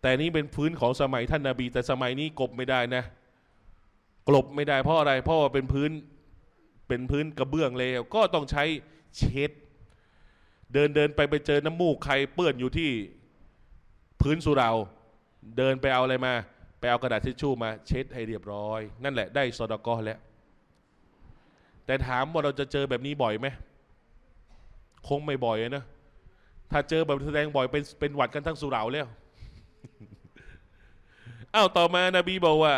S1: แต่นี้เป็นพื้นของสมัยท่านนาบีแต่สมัยนี้กบไม่ได้นะกลบไม่ได้ เพราะอะไรเพราะว่าเป็นพื้นเป็นพื้นกระเบื้องเลวก็ต้องใช้เช็ด เดินเดินไปไปเจอน้ำมูกใครเปื้อนอยู่ที่ พื้นสุรา เดินไปเอาอะไรมา ไปเอากระดาษทิชชู่มาเช็ด ให้เรียบร้อย นั่นแหละได้สอดกอแล้ว แต่ถามว่าเราจะเจอแบบนี้บ่อยไหมคงไม่บ่อยนะถ้าเจอแบบแสดงบ่อยเป็นเป็นหวัดกันทั้งสุราแล้วอ้าวต่อมานบีบอกว่า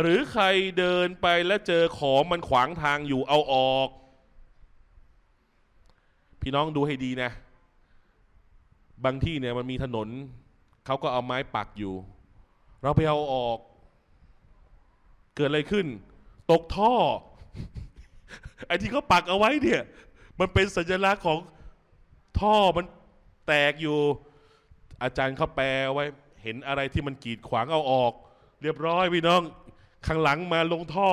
S1: หรือใครเดินไปแล้วเจอของมันขวางทางอยู่เอาออก พี่น้องดูให้ดีนะ บางที่เนี่ย มันมีถนน เขาก็เอาไม้ปักอยู่ เราไปเอาออก เกิดอะไรขึ้น ตกท่อไอ้ที่เขาปักเอาไว้เนี่ย มันเป็นสัญลักษณ์ของท่อมันแตกอยู่ อาจารย์เขาแปลไว้ เห็นอะไรที่มันกีดขวางเอาออก เรียบร้อยพี่น้อง ข้างหลังมาลงท่อ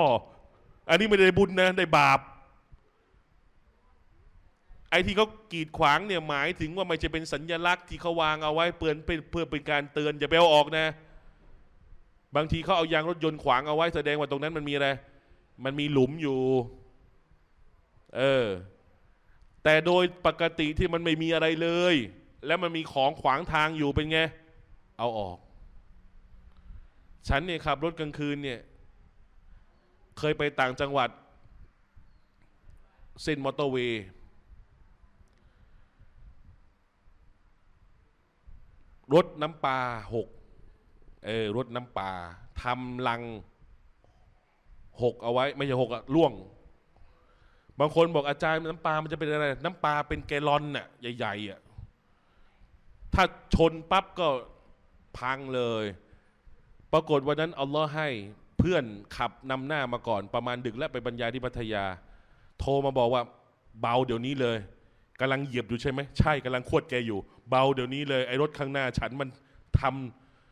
S1: อันนี้ไม่ได้บุญนะ ได้บาป ไอ้ที่เขากีดขวางเนี่ยหมายถึงว่ามันจะเป็นสัญญลักษณ์ ที่เขาวางเอาไว้เปือนเพื่อเป็นการเตือนอย่าไปเอาออกนะ บางทีเขาเอายางรถยนต์ขวางเอาไว้ แสดงว่าตรงนั้นมันมีอะไรมันมีหลุมอยู่ เออแต่โดยปกติที่มันไม่มีอะไรเลย แล้วมันมีของขวางทางอยู่เป็นไง เอาออก ฉันเนี่ยขับ รถกลางคืนเนี่ย เคยไปต่างจังหวัดเส้นมอเตอร์เวย์รถน้ำปลาหกเออรถน้ำปลาทำลังหกเอาไว้ ไม่ใช่หกอะล่วงบางคนบอกอาจารย์น้ำปลามันจะเป็นอะไร น้ำปลาเป็นแกลอนน่ะใหญ่ๆอ่ะ ถ้าชนปั๊บก็พังเลย ปรากฏวันนั้น อัลลอฮ์ให้เพื่อนขับนำหน้ามาก่อน ประมาณดึกแล้วไปบรรยายที่พัทยา โทรมาบอกว่าเบาเดี๋ยวนี้เลยกำลังเหยียบอยู่ใช่ไหมใช่กำลังขวดแกอยู่เบาเดี๋ยวนี้เลยไอ้รถข้างหน้าฉันมันท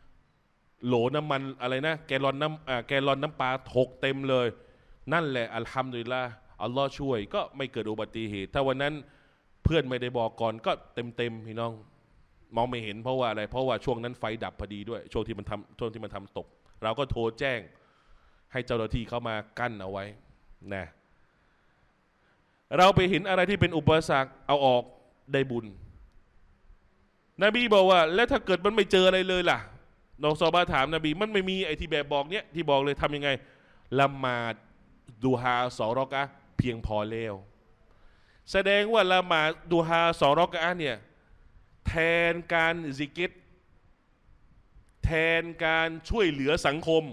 S1: ำโหลน้ำมันอะไรนะแกลอนน้ำแกลอนน้ำปลาถกเต็มเลยนั่นแหละอัลฮัมดุลิลลาห์อัลลอฮ์ช่วยก็ไม่เกิดอุบัติเหตุ ถ้าวันนั้นเพื่อนไม่ได้บอกก่อนก็เต็มเต็มพี่น้องมองไม่เห็นเพราะว่าอะไร เพราะว่าช่วงนั้นไฟดับพอดีด้วยช่วงที่มันทำช่วงที่มันทำตกเราก็โทรแจ้งให้เจ้าหน้าที่เข้ามากั้นเอาไว้นะเราไปเห็นอะไรที่เป็นอุปสรรคเอาออกได้บุญ นบีบอกว่าแล้วถ้าเกิดมันไม่เจออะไรเลยล่ะน้องซอบาถามนบี มันไม่มีไอที่แบบบอกเนี้ยที่บอกเลยทำยังไงละหมาดดูฮาสอรอกะเพียงพอแล้วแสดงว่าละหมาดดูฮาสองรอกะเนี่ยแทนการซิกิตแทนการช่วยเหลือสังคม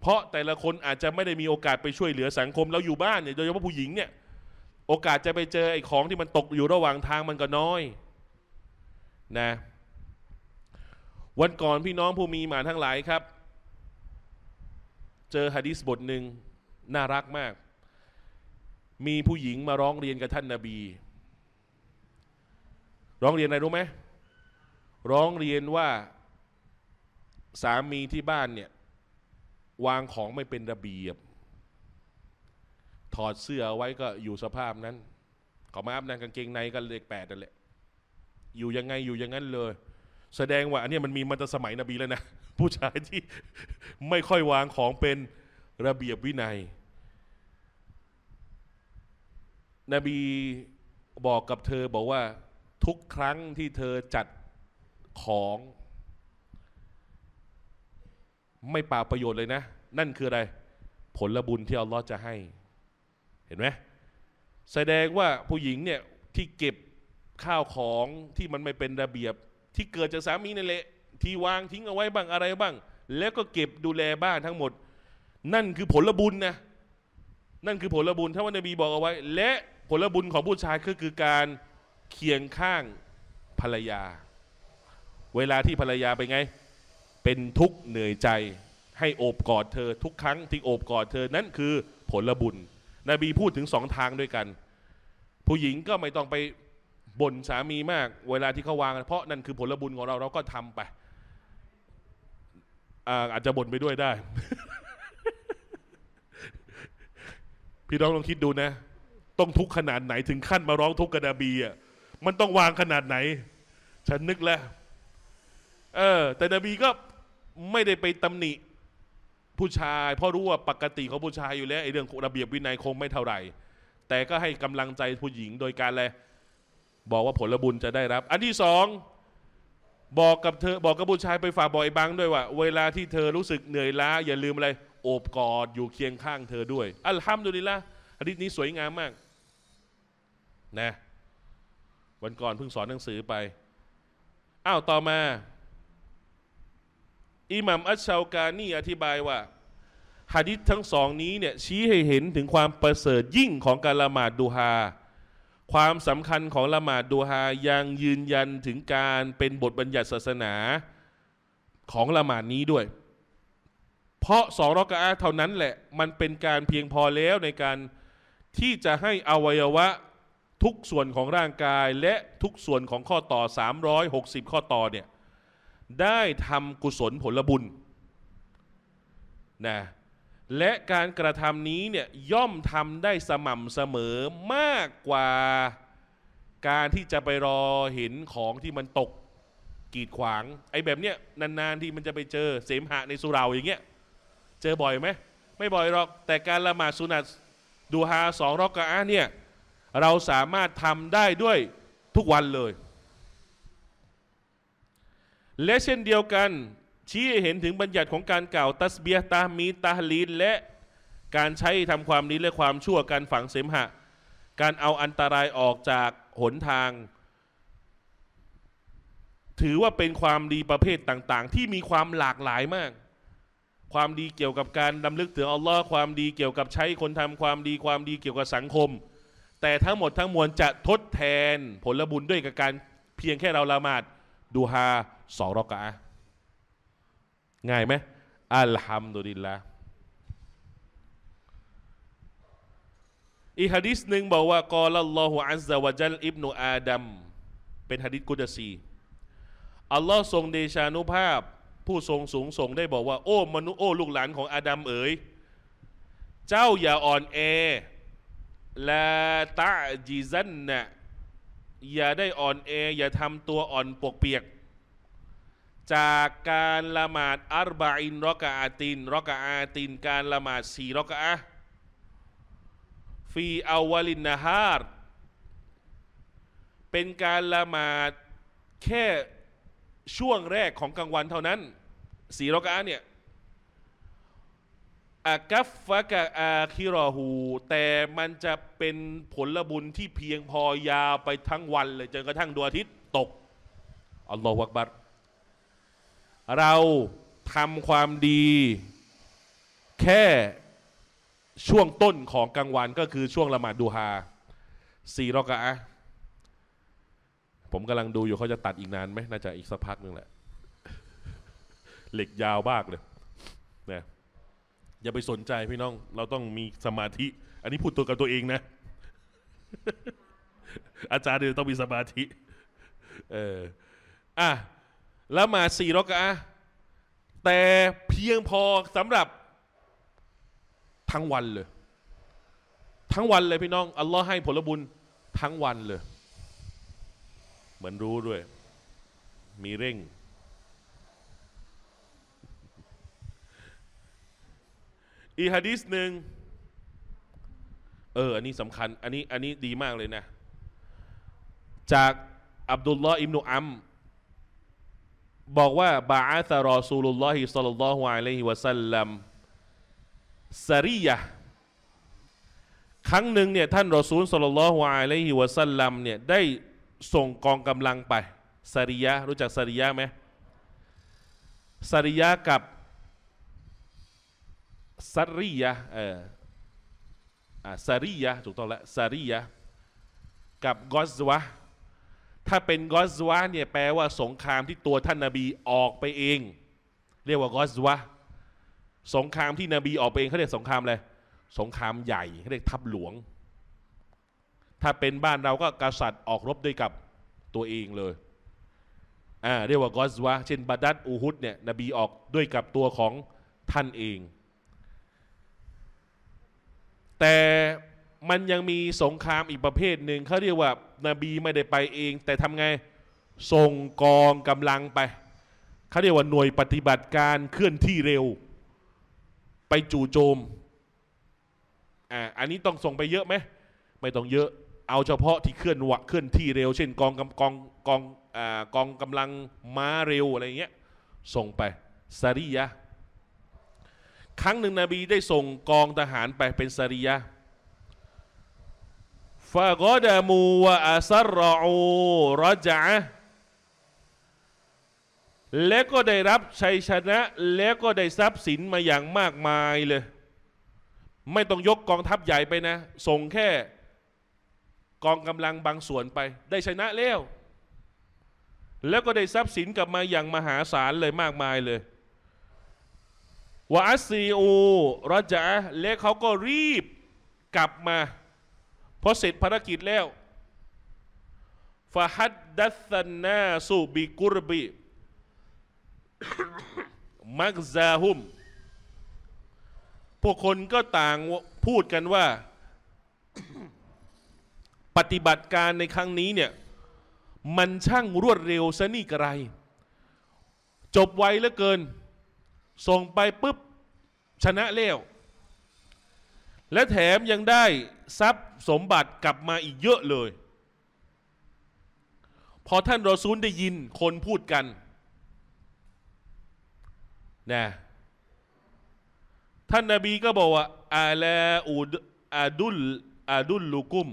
S1: เพราะแต่ละคนอาจจะไม่ได้มีโอกาสไปช่วยเหลือสังคมเราอยู่บ้านเนี่ยโดยเฉพาะผู้หญิงเนี่ยโอกาสจะไปเจอไอ้ของที่มันตกอยู่ระหว่างทางมันก็น้อยนะวันก่อนพี่น้องผู้มีหมาทั้งหลายครับ เจอฮะดิษบทหนึ่งน่ารักมากมีผู้หญิงมาร้องเรียนกับท่านนาบี ร้องเรียนอะไรรู้ไหมร้องเรียนว่า สามีที่บ้านเนี่ยวางของไม่เป็นระเบียบ ถอดเสื้อไว้ก็อยู่สภาพนั้น ขอมาอับนางกางเกงในกันเลขแปดนั่นแหละ อยู่ยังไงอยู่ยังงั้นเลย แสดงว่าอันนี้มันมีมันจะสมัยนบีแล้วนะ ผู้ชายที่ไม่ค่อยวางของเป็นระเบียบวินัยนบีบอกกับเธอบอกว่า ทุกครั้งที่เธอจัดของ ไม่ป่าประโยชน์เลยนะ นั่นคืออะไร ผลลบุญที่อัลลอฮ์จะให้ เห็นไหมแสดงว่าผู้หญิงเนี่ยที่เก็บข้าวของที่มันไม่เป็นระเบียบ ที่เกิดจากสามีนั่นแหละที่วางทิ้งเอาไว้บ้างอะไรบ้าง แล้วก็เก็บดูแลบ้านทั้งหมด นั่นคือผลลบุญนะนั่นคือผลบุญถ้าว่านบี บอกเอาไว้และผลบุญของผู้ชายก็คือการเคียงข้างภรรยา เวลาที่ภรรยาไปไง เป็นทุกข์เหนื่อยใจ ให้โอบกอดเธอทุกครั้งที่โอบกอดเธอ นั้นคือผลบุญ นบีพูดถึงสองทางด้วยกัน ผู้หญิงก็ไม่ต้องไปบ่นสามีมาก เวลาที่เขาวาง เพราะนั่นคือผลบุญของเราเราก็ทำไปอาจจะบ่นไปด้วยได้ พี่น้องลองคิดดูนะต้องทุกข์ขนาดไหนถึงขั้นมาร้องทุกข์กระดาบีอ่ะ มันต้องวางขนาดไหน ฉันนึกแล้วเออแต่นบีก็ไม่ได้ไปตำหนิผู้ชาย เพราะรู้ว่าปกติของผู้ชายอยู่แล้วไอ้เรื่องระเบียบวินัยคงไม่เท่าไหร่ แต่ก็ให้กำลังใจผู้หญิงโดยการแลบอกว่าผลบุญจะได้รับ อันที่สองบอกกับเธอบอกกับผู้ชายไปฝากบอกไอ้บังด้วยว่า เวลาที่เธอรู้สึกเหนื่อยล้าอย่าลืมอะไร โอบกอดอยู่เคียงข้างเธอ ด้วยอัลฮัมดุลิลละฮ์อันนี้สวยงามมากนะวันก่อนเพิ่งสอนหนังสือไป อ้าว ต่อมา อิหมัมอัชชาวกานีอธิบายว่าหะดิษทั้งสองนี้เนี่ยชี้ให้เห็นถึงความประเสริฐยิ่งของการละหมาดดูฮาความสำคัญของละหมาดดูฮายังยืนยันถึงการเป็นบทบัญญัติศาสนาของละหมาดนี้ด้วย เพราะสองรอกะอาเท่านั้นแหละมันเป็นการเพียงพอแล้วในการที่จะให้อวัยวะทุกส่วนของร่างกายและทุกส่วนของข้อต่อ 360 ข้อต่อเนี่ยได้ทำกุศลผลบุญนะ และการกระทำนี้เนี่ยย่อมทำได้สม่ำเสมอมากกว่าการที่จะไปรอเห็นของที่มันตกกีดขวาง ไอ้แบบเนี้ยนานๆที่มันจะไปเจอเสมหะในสุราอย่างเงี้ยเจอบ่อยไหม ไม่บ่อยหรอก แต่การละหมาดสุนัตดูฮาสองรอกกะเนี่ยเราสามารถทำได้ด้วยทุกวันเลย และเช่นเดียวกัน ชี้เห็นถึงบัญญัติของการกล่าวตัสเบียตามีตาลีนและการใช้ทำความนี้และความชั่วการฝังเสมหะ การเอาอันตรายออกจากหนทาง ถือว่าเป็นความดีประเภทต่าง ๆ ที่มีความหลากหลายมาก ความดีเกี่ยวกับการดำลึกถึงอัลลอฮ์ความดีเกี่ยวกับใช้คนทำความดีความดีเกี่ยวกับสังคมแต่ทั้งหมดทั้งมวลจะทดแทนผลบุญด้วยกับการ เพียงแค่เราละหมาด ดูฮาสองรอกะง่ายไหมอัลฮัมดุลิลละอีฮะดิษหนึ่งบอกว่า กอลัลลอฮุอัลซาวะจัลอิบนุอาดัมเป็นฮะดิษกุดซีอัลลอฮ์ทรงเดชานุภาพ ผู้ทรงสูงส่งได้บอกว่า โอ้มนุษย์โอ้ลูกหลานของอาดัมเอ๋ยเจ้าอย่าอ่อนแอลาตะจีซันนะอย่าได้อ่อนแออย่าทำตัวอ่อนปวกเปียก จากการละหมาดอัรบาอินรอกะอาตินรอกะอาตินการละหมาดสี่รอกะอาฟีอาวลินนาฮาร์เป็นการละหมาดแค่ช่วงแรกของกลางวันเท่านั้นสี่รอกะอาเนี่ยอากัฟฟะกะอาคิรอหู แต่มันจะเป็นผลบุญที่เพียงพอยาวไปทั้งวัน เลยจนกระทั่งดวงอาทิตย์ตก อัลลอฮฺวักบัตเราทำความดี แค่ช่วงต้นของกลางวันก็คือช่วงละหมาดดูฮาสี่รอกะผมกำลังดูอยู่เขาจะตัดอีกนานไหมน่าจะอีกสักพักนึงแหละเหล็กยาวมากเลยนะอย่าไปสนใจพี่น้อง เราต้องมีสมาธิ อันนี้พูดตัวกับตัวเองนะอาจารย์เดี๋ยวต้องมีสมาธิเอออ่ะแล้วมาสี่รอกะแต่เพียงพอสำหรับ ทั้งวันเลย ทั้งวันเลยพี่น้องอัลลอฮ์ให้ ผลบุญ ทั้งวัน เลยเหมือนรู้ด้วย มีเร่งอีฮะดีษหนึ่งเออ อันนี้สำคัญ อันนี้ อันนี้ดีมากเลยนะ จากอับดุลลอฮ์อิมนุอัมบอกว่า บาอัสรอซูลุลลอฮิสัลลัลลอฮุอะลัยฮิวะสัลลัมสรียะครั้งหนึ่งเนี่ย ท่านรอซูลสัลลัลลอฮุอะลัยฮิวะสัลลัมเนี่ย ได้ส่งกองกำลังไปสรียะรู้จักสรียะไหมสรียะกับซาริียะ เอออะซารียะ ถูกต้องแล้วซารียะ กับกอซวะถ้าเป็นกอซวะเนี่ยแปลว่า สงครามที่ตัวท่านนาบีออกไปเอง เรียกว่ากอซวะสงครามที่นบีออกไปเองเขาเรียกสงครามอะไร สงครามใหญ่เขาเรียกทัพหลวง ถ้าเป็นบ้านเราก็กษัตริย์ออกรบด้วยกับตัวเองเลย อ่า เรียกว่ากอซวะเช่นบาดัดอูฮุดเนี่ยนบีออกด้วยกับตัวของท่านเองแต่มันยังมีสงครามอีกประเภทหนึ่งเขาเรียกว่านบีไม่ได้ไปเอง แต่ทำไงส่งกองกำลังไปเขาเรียกว่าหน่วยปฏิบัติการเคลื่อนที่เร็ว ไปจู่โจมอ่าอันนี้ต้องส่งไปเยอะไหมไม่ต้องเยอะเอาเฉพาะที่เคลื่อนวะเคลื่อนที่เร็ว เช่นกองกำกองกองอ่ากองกำลังม้าเร็วอะไรเงี้ยส่งไปซาริยะครั้งหนึ่งนบีได้ส่งกองทหารไปเป็นสริยะฟะกอดามูวะอัสรออูรจาและก็ได้รับชัยชนะ และก็ได้ทรัพย์สินมาอย่างมากมายเลย ไม่ต้องยกกองทัพใหญ่ไปนะ ส่งแค่ กองกำลังบางส่วนไป ได้ชนะแล้วแล้วก็ได้ทรัพย์สินกลับมาอย่างมหาศาลเลยมากมายเลยวะอัสซีอูรจะและเขาก็รีบกลับมา เพราะเสร็จภารกิจแล้วฟาฮัดดัสนาสูบิกุรบีมักซาฮุม พวกคนก็ต่างพูดกันว่าปฏิบัติการในครั้งนี้เนี่ยมันช่างรวดเร็วซะนี่กระไร จบไวเหลือเกินส่งไปปุ๊บ ชนะเลี้ยวและแถมยังได้ทรัพย์สมบัติกลับมาอีกเยอะเลย พอท่านรอซูลได้ยินคนพูดกันนะท่านนาบีก็บอกว่าอาลาอูดอาดุลอาดุลลุกุม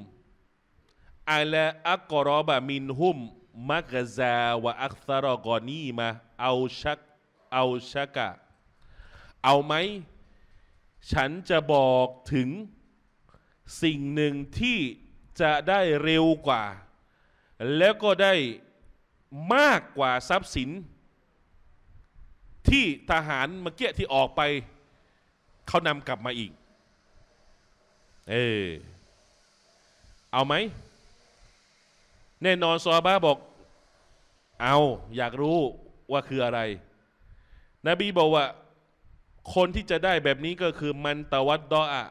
S1: อาลาอักรอบะมินหุม มักซาวะอักซารกอนีมาเอาชัก เอาชักะเอาไหม ฉันจะบอกถึงสิ่งหนึ่งที่จะได้เร็วกว่า แล้วก็ได้มากกว่าทรัพย์สิน ที่ทหารเมื่อกี้ ที่ออกไป เขานำกลับมาอีก เออเอาไหม แน่นอนซอบ้าบอก เอาอยากรู้ว่าคืออะไร นบีบอกว่าคนที่จะได้แบบนี้ก็คือมันตะวัดดออะ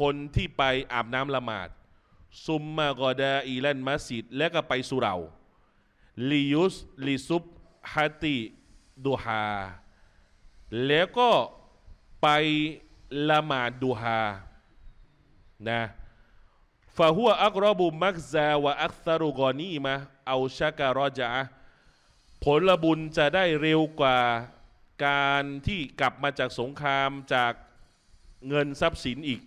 S1: คนที่ไปอาบน้ำละหมาด ซุมมากอดาอีแลนมัสยิดและก็ไปสุเราลิยุสลิซุบฮัติดูฮา แล้วก็ไปละหมาดดูฮานะฟาหัวอักรอบุมักซาวะอักซารุกอนีมาเอาชะการอจา ผลบุญจะได้เร็วกว่าการที่กลับมาจากสงครามจากเงินทรัพย์สินอีก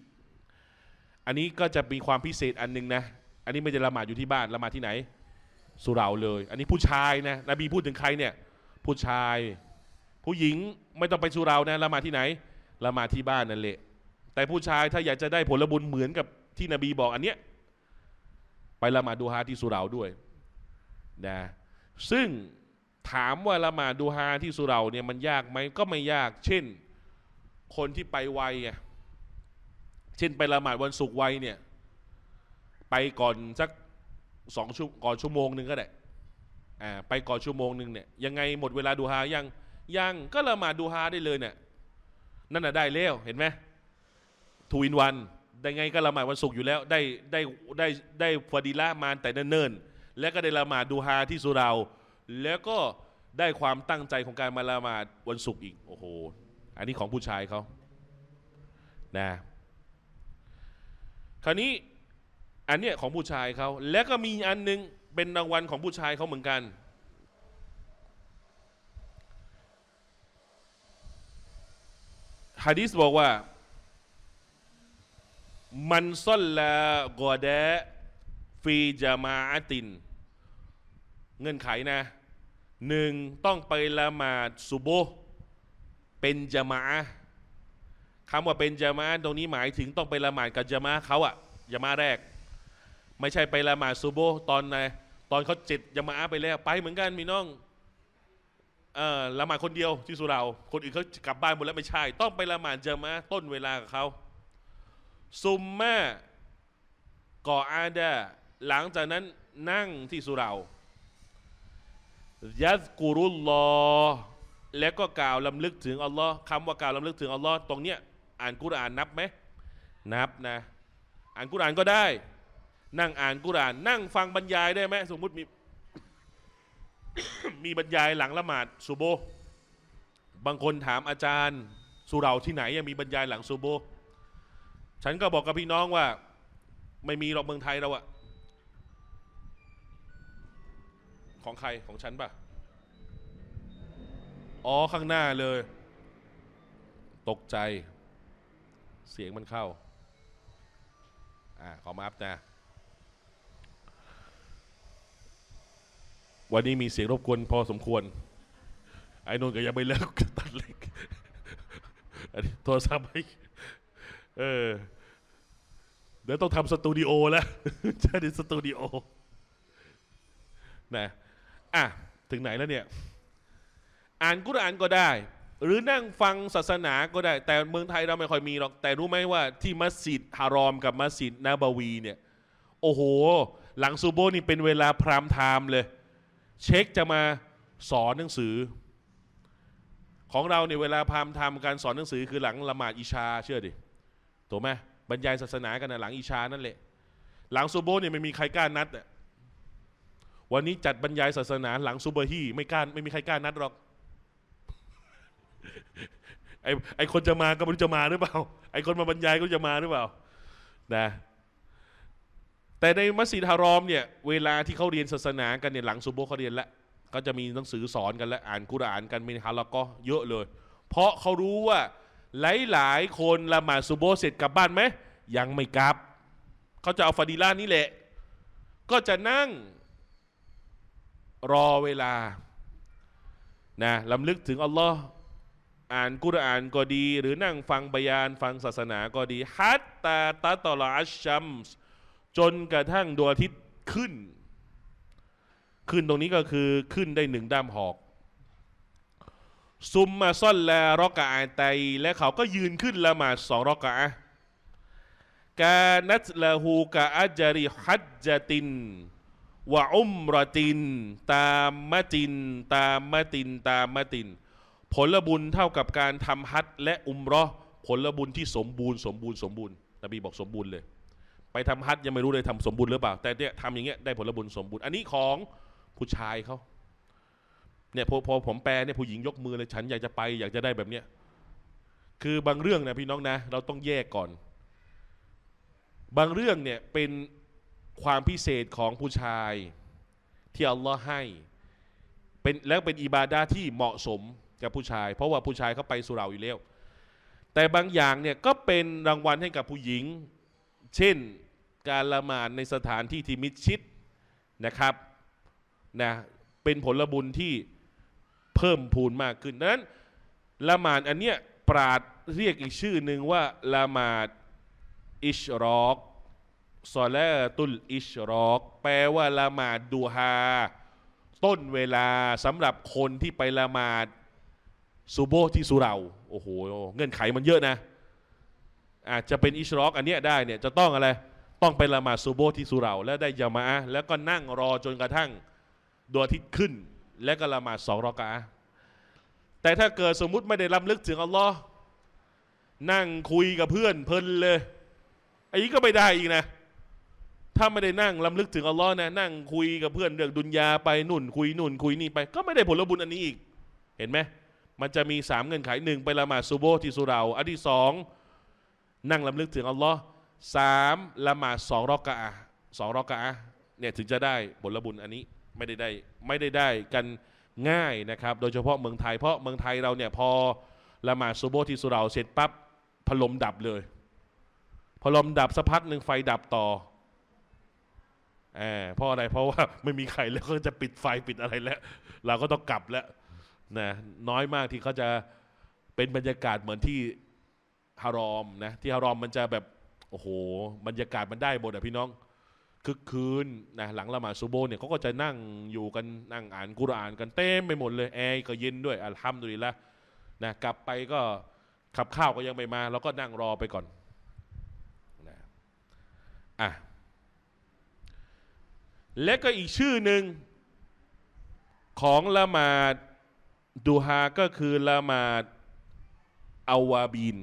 S1: อันนี้ก็จะมีความพิเศษอันนึงนะ อันนี้ไม่ได้ละหมาดอยู่ที่บ้านละหมาดที่ไหนสุราเลย อันนี้ผู้ชายนะ นบีพูดถึงใครเนี่ย ผู้ชายผู้หญิงไม่ต้องไปสุรานะละหมาดที่ไหนละหมาดที่บ้านนั่นแหละแต่ผู้ชายถ้าอยากจะได้ผลบุญเหมือนกับที่นบีบอกอันเนี้ย ไปละหมาดดูฮาที่สุราด้วยนะซึ่งถามว่าละหมาดดูฮาที่สุเราเนี่ยมันยากไหมก็ไม่ยาก เช่นคนที่ไปไวอ่เช่นไปละหมาดวันศุกร์ไวเนี่ยไปก่อนสักสองชั่วก่อนชั่วโมงหนึ่งก็ได้อ่าไปก่อนชั่วโมงหนึ่งเนี่ยยังไงหมดเวลาดูฮายังยังก็ละหมาดดูฮาได้เลยเนี่ยนั่นน่ะได้แล้วเห็นไหมทูอินวันได้ไงก็ละหมาดวันศุกร์อยู่แล้วได้ได้ได้ได้ฟาดีละมาแต่เนิ่นๆแลวก็ได้ละหมาดดูฮาที่สุเราแล้วก็ได้ความตั้งใจของการมาละหมาดวันศุกร์อีก โอ้โห อันนี้ของผู้ชายเขา นะ คราวนี้อันเนี้ยของผู้ชายเขา แล้วก็มีอันนึงเป็นรางวัลของผู้ชายเขาเหมือนกันฮะดิษบอกว่า มันซอลลากอดะฟีจามาติน เงื่อนไขนะหนึ่งต้องไปละหมาดซุโบเป็นจามะคำว่าเป็นจามะตรงนี้หมายถึงต้องไปละหมาดกับจามะเขาอะจามะแรก ไม่ใช่ไปละหมาดซุโบตอนไหนตอนเขาเจ็ดจามะไปแล้ว ไปเหมือนกันมีน้องเออละหมาดคนเดียวที่สุเราคนอื่นเขากลับบ้านหมดแล้วไม่ใช่ ต้องไปละหมาดจามะต้นเวลากับเขาซุมมาก่ออาดะหลังจากนั้นนั่งที่สุเรายัสกุรุลลอและก็กล่าวลำลึกถึงอัลลอฮ์คำว่ากล่าวลำลึกถึงอัลลอฮ์ตรงเนี้ยอ่านกุรอานนับไหมนับนะ อ่านกุรอานก็ได้ นั่งอ่านกุรอาน นั่งฟังบรรยายได้ไหมสมมุติมี มีบรรยายหลังละหมาดซูโบ บางคนถามอาจารย์สุเราที่ไหนยังมีบรรยายหลังซูโบฉันก็บอกกับพี่น้องว่า ไม่มีหรอกเมืองไทยเราอะของใคร ของฉันปะอ๋อข้างหน้าเลย ตกใจ เสียงมันเข้า อ่าขอมาอัพนะ วันนี้มีเสียงรบกวนพอสมควร ไอ้นนท์ก็ยังไม่เลิกตัดเล็กโทรศัพท์ไปเออ เดี๋ยวต้องทำสตูดิโอแล้วจะดิสตูดิโอนะ่ะถึงไหนแล้วเนี่ยอ่านกุรอานก็ได้ หรือนั่งฟังศาสนาก็ได้ แต่เมืองไทยเราไม่ค่อยมีหรอก แต่รู้ไหมว่าที่มัสยิด ฮารอม กับมัสยิดนาบวีเนี่ยโอ้โห หลังซูโบนี่เป็นเวลาพรามไทม์เลย เช็คจะมาสอนหนังสือ ของเราเนี่ยเวลาพรามไทม์การสอนหนังสือคือหลังละหมาดอิชา เชื่อดิถูกไหมบรรยายศาสนากันนะหลังอิชานั่นแหละ หลังซูโบนี่ไม่มีใครกล้านัดอะวันนี้จัดบรรยายศาสนาหลังซูเบอร์ฮีไม่กล้าไม่มีใครกล้านัดหรอกไอไอคนจะมาก็ไม่รู้จะมาหรือเปล่าไอคนมาบรรยายก็จะมาหรือเปล่านะแต่ในมัสยิดฮารอมเนี่ยเวลาที่เขาเรียนศาสนากันเนี่ยหลังซูโบเขาเรียนแล้วก็จะมีหนังสือสอนกันและอ่านกุรอานกันมีฮาลาก็เยอะเลย เพราะเขารู้ว่า หลายหลายคนละหมาดซูโบเสร็จกลับบ้านไหมยังไม่กลับ เขาจะเอาฟาดีล่านี่แหละ ก็จะนั่งรอเวลา นะลำลึกถึงอัลลอฮ์อ่านกุรอานก็ดี หรือนั่งฟังบยานฟังศาสนาก็ดี ฮัตตาตาตอลาอัชชัมส์จนกระทั่งดวงอาทิตย์ขึ้น ขึ้นตรงนี้ก็คือขึ้นได้หนึ่งด้ามหอก ซุมมาซ่อนแลรอกะอาไต และเขาก็ยืนขึ้นละหมาดสองรอกะกานัตละฮูกะอัจริฮัจจตินวะอุมรตินตามมะติน ตามมะติน ตามมะตินผลบุญเท่ากับการทำฮัตและอุมรอผลบุญที่สมบูรณ์สมบูรณ์สมบูรณ์นบีบอกสมบูรณ์เลย ไปทำฮัตยังไม่รู้เลยทำสมบูรณ์หรือเปล่า แต่เนี่ยทำอย่างเงี้ยได้ผลบุญสมบูรณ์อันนี้ของผู้ชายเขาเนี่ยพอผมแปลเนี่ยผู้หญิงยกมือเลยฉันอยากจะไปอยากจะได้แบบเนี้ยคือบางเรื่องนะพี่น้องนะ เราต้องแยกก่อน บางเรื่องเนี่ยเป็นความพิเศษของผู้ชายที่อัลลอฮ์ให้เป็นแล้วเป็นอิบาดาที่เหมาะสมกับผู้ชาย เพราะว่าผู้ชายเขาไปสุราอยู่แล้วแต่บางอย่างเนี่ยก็เป็นรางวัลให้กับผู้หญิง เช่นการละหมาดในสถานที่ที่มิดชิดนะครับนะเป็นผลบุญที่เพิ่มพูนมากขึ้นดังนั้น ละหมาดอันเนี้ยปราดเรียกอีกชื่อหนึ่งว่า ละหมาดอิชรอกซอลาตุลอิชรอกแปลว่าละหมาดดูฮา ต้นเวลาสำหรับคนที่ไปละหมาดซูโบที่สุเราโอ้โหเงื่อนไขมันเยอะนะ อาจจะเป็นอิชรอกอันเนี้ยได้ เนี่ยจะต้องอะไร ต้องไปละหมาดซูโบที่สุเราแล้วได้ยามะแล้วก็นั่งรอจนกระทั่ง ดวงอาทิตย์ขึ้น แล้วก็ละหมาดสองรอกะแต่ถ้าเกิดสมมุติไม่ได้ล้ำลึกถึงอัลลอฮ์นั่งคุยกับเพื่อนเพลินเลยอันนี้ก็ไม่ได้อีกนะถ้าไม่ได้นั่งลำลึกถึงอัลลอฮ์นะนั่งคุยกับเพื่อนเรื่องดุนยาไปนุ่นคุยนุ่นคุยนี่ไป ก็ไม่ได้ผลบุญอันนี้อีก เห็นไหม มันจะมีสามเงื่อนไขหนึ่งไปละหมาดซูโบที่สุเราอันที่สองนั่งลำลึกถึงอัลลอฮ์สามละหมาดสองรอกะอะสองรอกะอะเนี่ยถึงจะได้ผลบุญอันนี้ไม่ได้ได้ไม่ได้ได้กันง่ายนะครับ โดยเฉพาะ เมืองไทยเพราะเมืองไทยเราเนี่ยพอละหมาดซูโบที่สุเราเสร็จปั๊บพลมดับเลยพลมดับสักพักหนึ่งไฟดับต่อเออเพราะอะไรเพราะว่าไม่มีใครแล้วก็จะปิดไฟปิดอะไรแล้วเราก็ต้องกลับแล้วนะน้อยมากที่เขาจะเป็นบรรยากาศเหมือนที่ฮารอมนะ ที่ฮารอมมันจะแบบ โอ้โห บรรยากาศมันได้หมดอะพี่น้องคึกคืนนะหลังละหมาดซูโบเนี่ยเขาก็จะนั่งอยู่กัน นั่งอ่านกุรอานกันเต็มไปหมดเลยแอร์ก็เย็นด้วยอัลฮัมดุลิละนะกลับไปก็ขับข้าวก็ยังไม่มาเราก็นั่งรอไปก่อนนะอ่ะและก็อีกชื่อหนึ่งของละหมาดดูฮาก็คือละหมาดอาวาบีน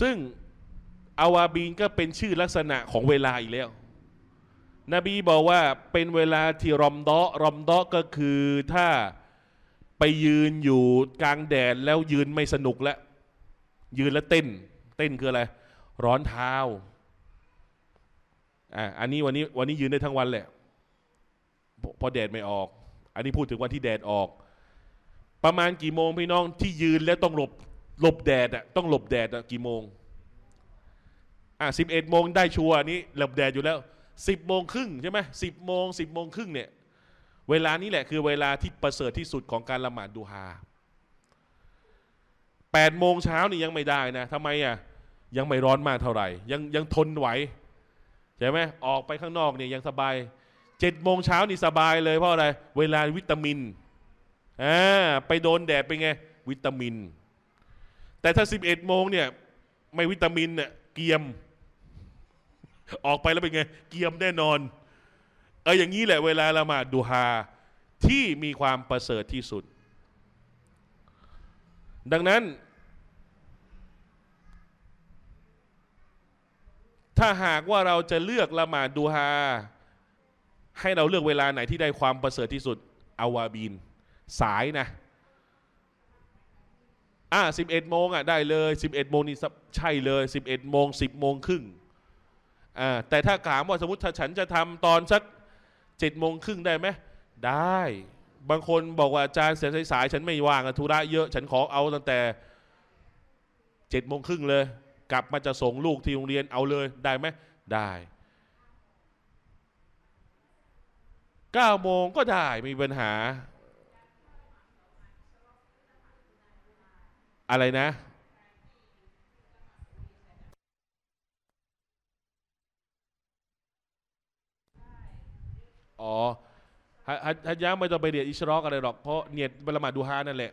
S1: ซึ่งอาวาบีน ก็เป็นชื่อลักษณะของเวลาอีกแล้ว นบีบอกว่าเป็นเวลาที่รอมดอะรอมดอะก็คือถ้าไปยืนอยู่กลางแดดแล้วยืนไม่สนุกแล้วยืนแล้วเต้น เต้นคืออะไร ร้อนเท้าอ่าอันนี้วันนี้วันนี้ยืนได้ทั้งวันแหละพอแดดไม่ออก อันนี้พูดถึงวันที่แดดออก ประมาณกี่โมงพี่น้องที่ยืนแล้วต้องหลบหลบแดดอ่ะต้องหลบแดดอะกี่โมง อ่ะสิบเอ็ดโมงได้ชัวร์นี้หลบแดดอยู่แล้วสิบโมงครึ่งใช่ไหมสิบโมงสิบโมงครึ่งเนี่ย เวลานี้แหละคือเวลาที่ประเสริฐที่สุดของการละหมาดดูฮาแปดโมงเช้านี่ยังไม่ได้นะทำไมอ่ะยังไม่ร้อนมากเท่าไหร่ ยังยังทนไหวใช่ไหม ออกไปข้างนอกเนี่ยยังสบายเจ็ดโมงเช้านี่สบายเลยเพราะอะไร เวลาวิตามิน อ่า ไปโดนแดดเป็นไง วิตามิน แต่ถ้าสิบเอ็ดโมงเนี่ยไม่วิตามินเนี่ยเกียม ออกไปแล้วเป็นไง เกียมแน่นอน เอออย่างนี้แหละเวลาละหมาดดูฮาที่มีความประเสริฐที่สุด ดังนั้นถ้าหากว่าเราจะเลือกละหมาดดูฮาให้เราเลือกเวลาไหนที่ได้ความประเสริฐที่สุดอาวาบินสายนะ อ่าสิบเอ็ดโมงอ่ะได้เลยสิบเอ็ดโมงนี่ใช่เลยสิบเอ็ดโมงสิบโมงครึ่งอ่าแต่ถ้าถามว่าสมมติถ้าฉันจะทำตอนสักเจ็ดโมงครึ่งได้ไหม ได้บางคนบอกว่าอาจารย์เสียสายฉันไม่ว่างธุระเยอะฉันขอเอาตั้งแต่เจ็ดโมงครึ่งเลยกลับมาจะส่งลูกที่โรงเรียน เอาเลยได้ไหมได้9โมงก็ได้ไม่มีปัญหา อะไรนะ อ๋อฮัะยะไม่ต้องไปเรียนอิชรอกอะไรหรอก เพราะเนียดบรมาดูฮานั่นแหละ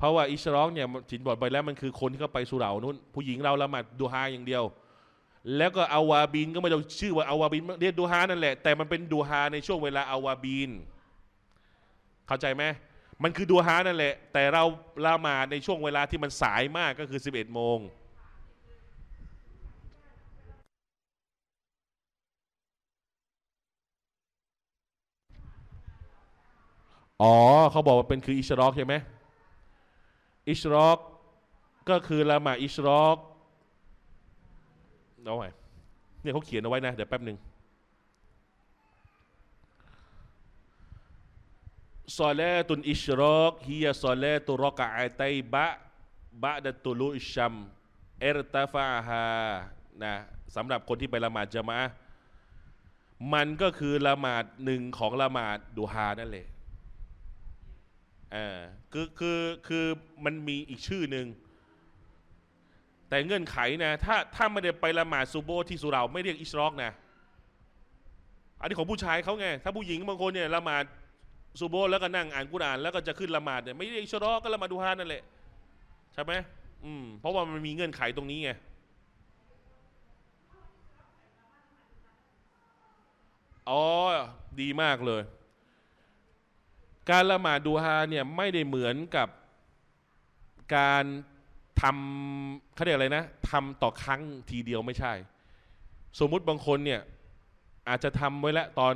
S1: เพราะว่าอิชรอกเนี่ยสินบอดไปแล้วมันคือคนที่เข้าไปสุเหร่านู้นผู้หญิงเราละหมาดดูฮาอย่างเดียว แล้วก็อาวาบินก็ไม่ต้องชื่อว่าอาวาบินเรียกดูฮานั่นแหละแต่มันเป็นดูฮาในช่วงเวลาอาวาบิน เข้าใจไหมมันคือดูฮานั่นแหละ แต่เราละหมาดในช่วงเวลาที่มันสายมากก็คือ 11โมงอ๋อเขาบอกว่าเป็นคืออิชรอกใช่ไหมอิชรอกก็คือละหมาอิชรอกเอาไว้เนี่ยเขาเขียนเอาไว้นะ เดี๋ยวแป๊บหนึ่งซอลาตุนอิชรอกฮิยาซอลาตุรอกะอาตัยบะบะดัตุลุอิชัมเอรตาฟาฮานะสำหรับคนที่ไปละหมาดจะมามันก็คือละหมาดหนึ่งของละหมาดดูฮานั่นแหละเออคือคือคือมันมีอีกชื่อหนึ่งแต่เงื่อนไขนะถ้า ถ้าไม่ได้ไปละหมาดซูโบ ที่สุเราไม่เรียกอิสรอกนะอันนี้ของผู้ชายเขาไง ถ้าผู้หญิงบางคนเนี่ยละหมาดซูโบ แล้วก็นั่งอ่านกุรานแล้วก็จะขึ้นละหมาดเนี่ยไม่เรียกอิสรอกก็ละหมาดดูฮานั่นแหละใช่ไหมอืม เพราะว่ามันมีเงื่อนไขตรงนี้ไงอ๋อ ดีมากเลยการละหมาดดูฮาเนี่ยไม่ได้เหมือนกับการทำเขาเรียกอะไรนะทำต่อครั้งทีเดียวไม่ใช่ สมมุติบางคนเนี่ยอาจจะทำไว้แล้วตอน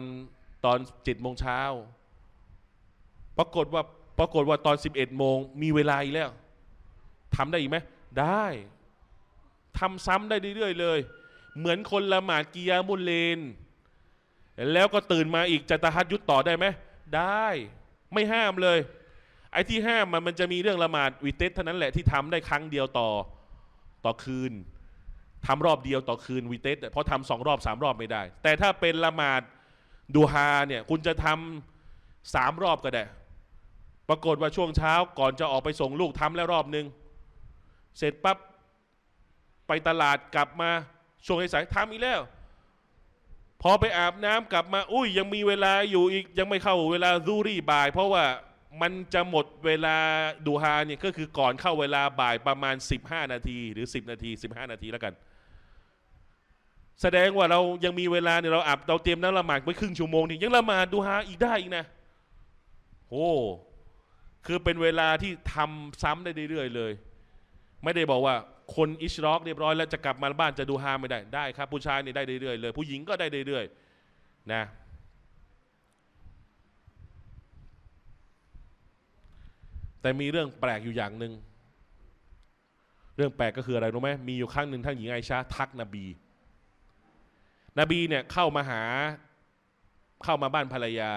S1: ตอนเจ็ดโมงเช้าปรากฏว่าปรากฏว่าตอนสิบเอ็ดโมงมีเวลาอีกแล้วทำได้อีกไหมได้ทำซ้ำได้เรื่อยๆ เลย เหมือนคนละหมาดกิยามุลเลน แล้วก็ตื่นมาอีก จะตะฮัดยุดต่อได้ไหมได้ไม่ห้ามเลย ไอ้ที่ห้ามมันมันจะมีเรื่องละหมาดวิเตสเท่านั้นแหละที่ทำได้ครั้งเดียวต่อต่อคืน ทำรอบเดียวต่อคืนวิเตสเพราะทำสองรอบสามรอบไม่ได้ แต่ถ้าเป็นละหมาดดูฮาเนี่ยคุณจะทำสามรอบก็ได้ปรากฏว่าช่วงเช้าก่อนจะออกไปส่งลูกทำแล้วรอบหนึ่งเสร็จปั๊บไปตลาดกลับมาช่วงสายทำอีกแล้วพอไปอาบน้ำกลับมา อุ้ย ยังมีเวลาอยู่อีกยังไม่เข้า เวลาซูรี่บ่าย เพราะว่ามันจะหมดเวลาดูฮาเนี่ยก็คือก่อนเข้าเวลาบ่ายประมาณ 15 นาทีหรือ 10 นาที15 นาทีแล้วกัน แสดงว่าเรายังมีเวลาเนี่ยเราอาบเราเตรียมน้ำละหมาดไว้ครึ่งชั่วโมงนี่ยังละหมาดดูฮาอีกได้อีกนะโอ้คือเป็นเวลาที่ทำซ้ำได้เรื่อยๆเลย ไม่ได้บอกว่าคนอิชรอกเรียบร้อยแล้วจะกลับมาบ้านจะดูฮาไม่ได้ได้ครับ ผู้ชายนี่ได้เรื่อยๆเลยผู้หญิงก็ได้เรื่อยๆนะแต่มีเรื่องแปลกอยู่อย่างหนึ่ง เรื่องแปลกก็คืออะไรรู้ไหมมีอยู่ครั้งหนึ่งท่านหญิงไอชาทักนบีนบีเนี่ยเข้ามาหาเข้ามาบ้านภรรยา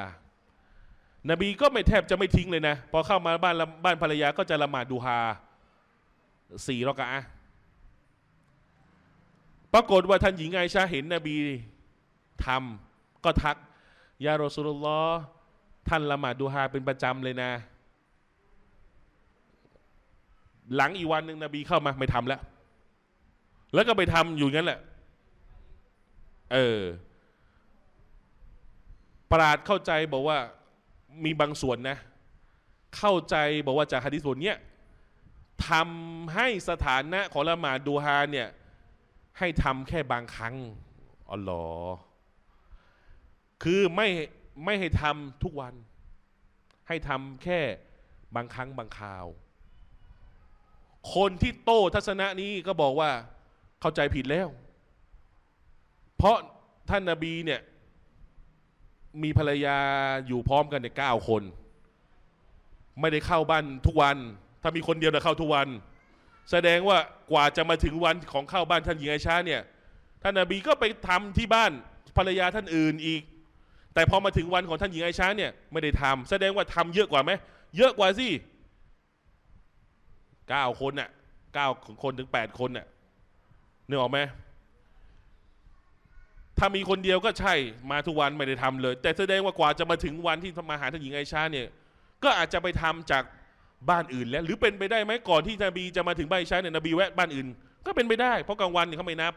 S1: นบีก็ไม่แทบจะไม่ทิ้งเลยนะพอเข้ามาบ้านบ้านภรรยาก็จะละหมาดดูฮาสี่รอกะปรากฏว่าท่านหญิงไอชาเห็นนบีทำก็ทักยาโรสุลลอท่านละหมาดดูฮาเป็นประจำเลยนะ หลังอีวันหนึ่งนบีเข้ามาไม่ทำแล้ว แล้วก็ไปทำอยู่งั้นแหละ เออปราดเข้าใจบอกว่ามีบางส่วนนะ เข้าใจบอกว่าจากฮะดิษบทเนี้ยทำให้สถานะของละหมาดดูฮาเนี่ยให้ทำแค่บางครั้งอ๋อหรอคือไม่ไม่ให้ทำทุกวัน ให้ทำแค่บางครั้งบางคราว คนที่โต้ทัศนะนี้ก็บอกว่าเข้าใจผิดแล้ว เพราะท่านนาบีเนี่ยมีภรรยาอยู่พร้อมกันเนี่ยเก้าคน ไม่ได้เข้าบ้านทุกวัน ถ้ามีคนเดียวจะเข้าทุกวัน แสดงว่ากว่าจะมาถึงวันของเข้าบ้านท่านหญิงไอชาเนี่ย ท่านนาบีก็ไปทำที่บ้านภรรยาท่านอื่นอีก แต่พอมาถึงวันของท่านหญิงไอชาเนี่ย ไม่ได้ทำ แสดงว่าทำเยอะกว่าไหมเยอะกว่าสิเก้าคนน่ะเก้าคนถึงแปดคนน่ะนึกออกไหม ถ้ามีคนเดียวก็ใช่มาทุกวันไม่ได้ทำเลย แต่แสดงว่ากว่าจะมาถึงวันที่มาหาท่านหญิงไอชาเนี่ย ก็อาจจะไปทำจากบ้านอื่น แล้ว หรือเป็นไปได้ไหมก่อนที่นบีจะมาถึงบ้านอิชาเนี่ยนบีแวะบ้านอื่น ก็เป็นไปได้ เพราะกลางวันเนี่ยเขาไม่นับ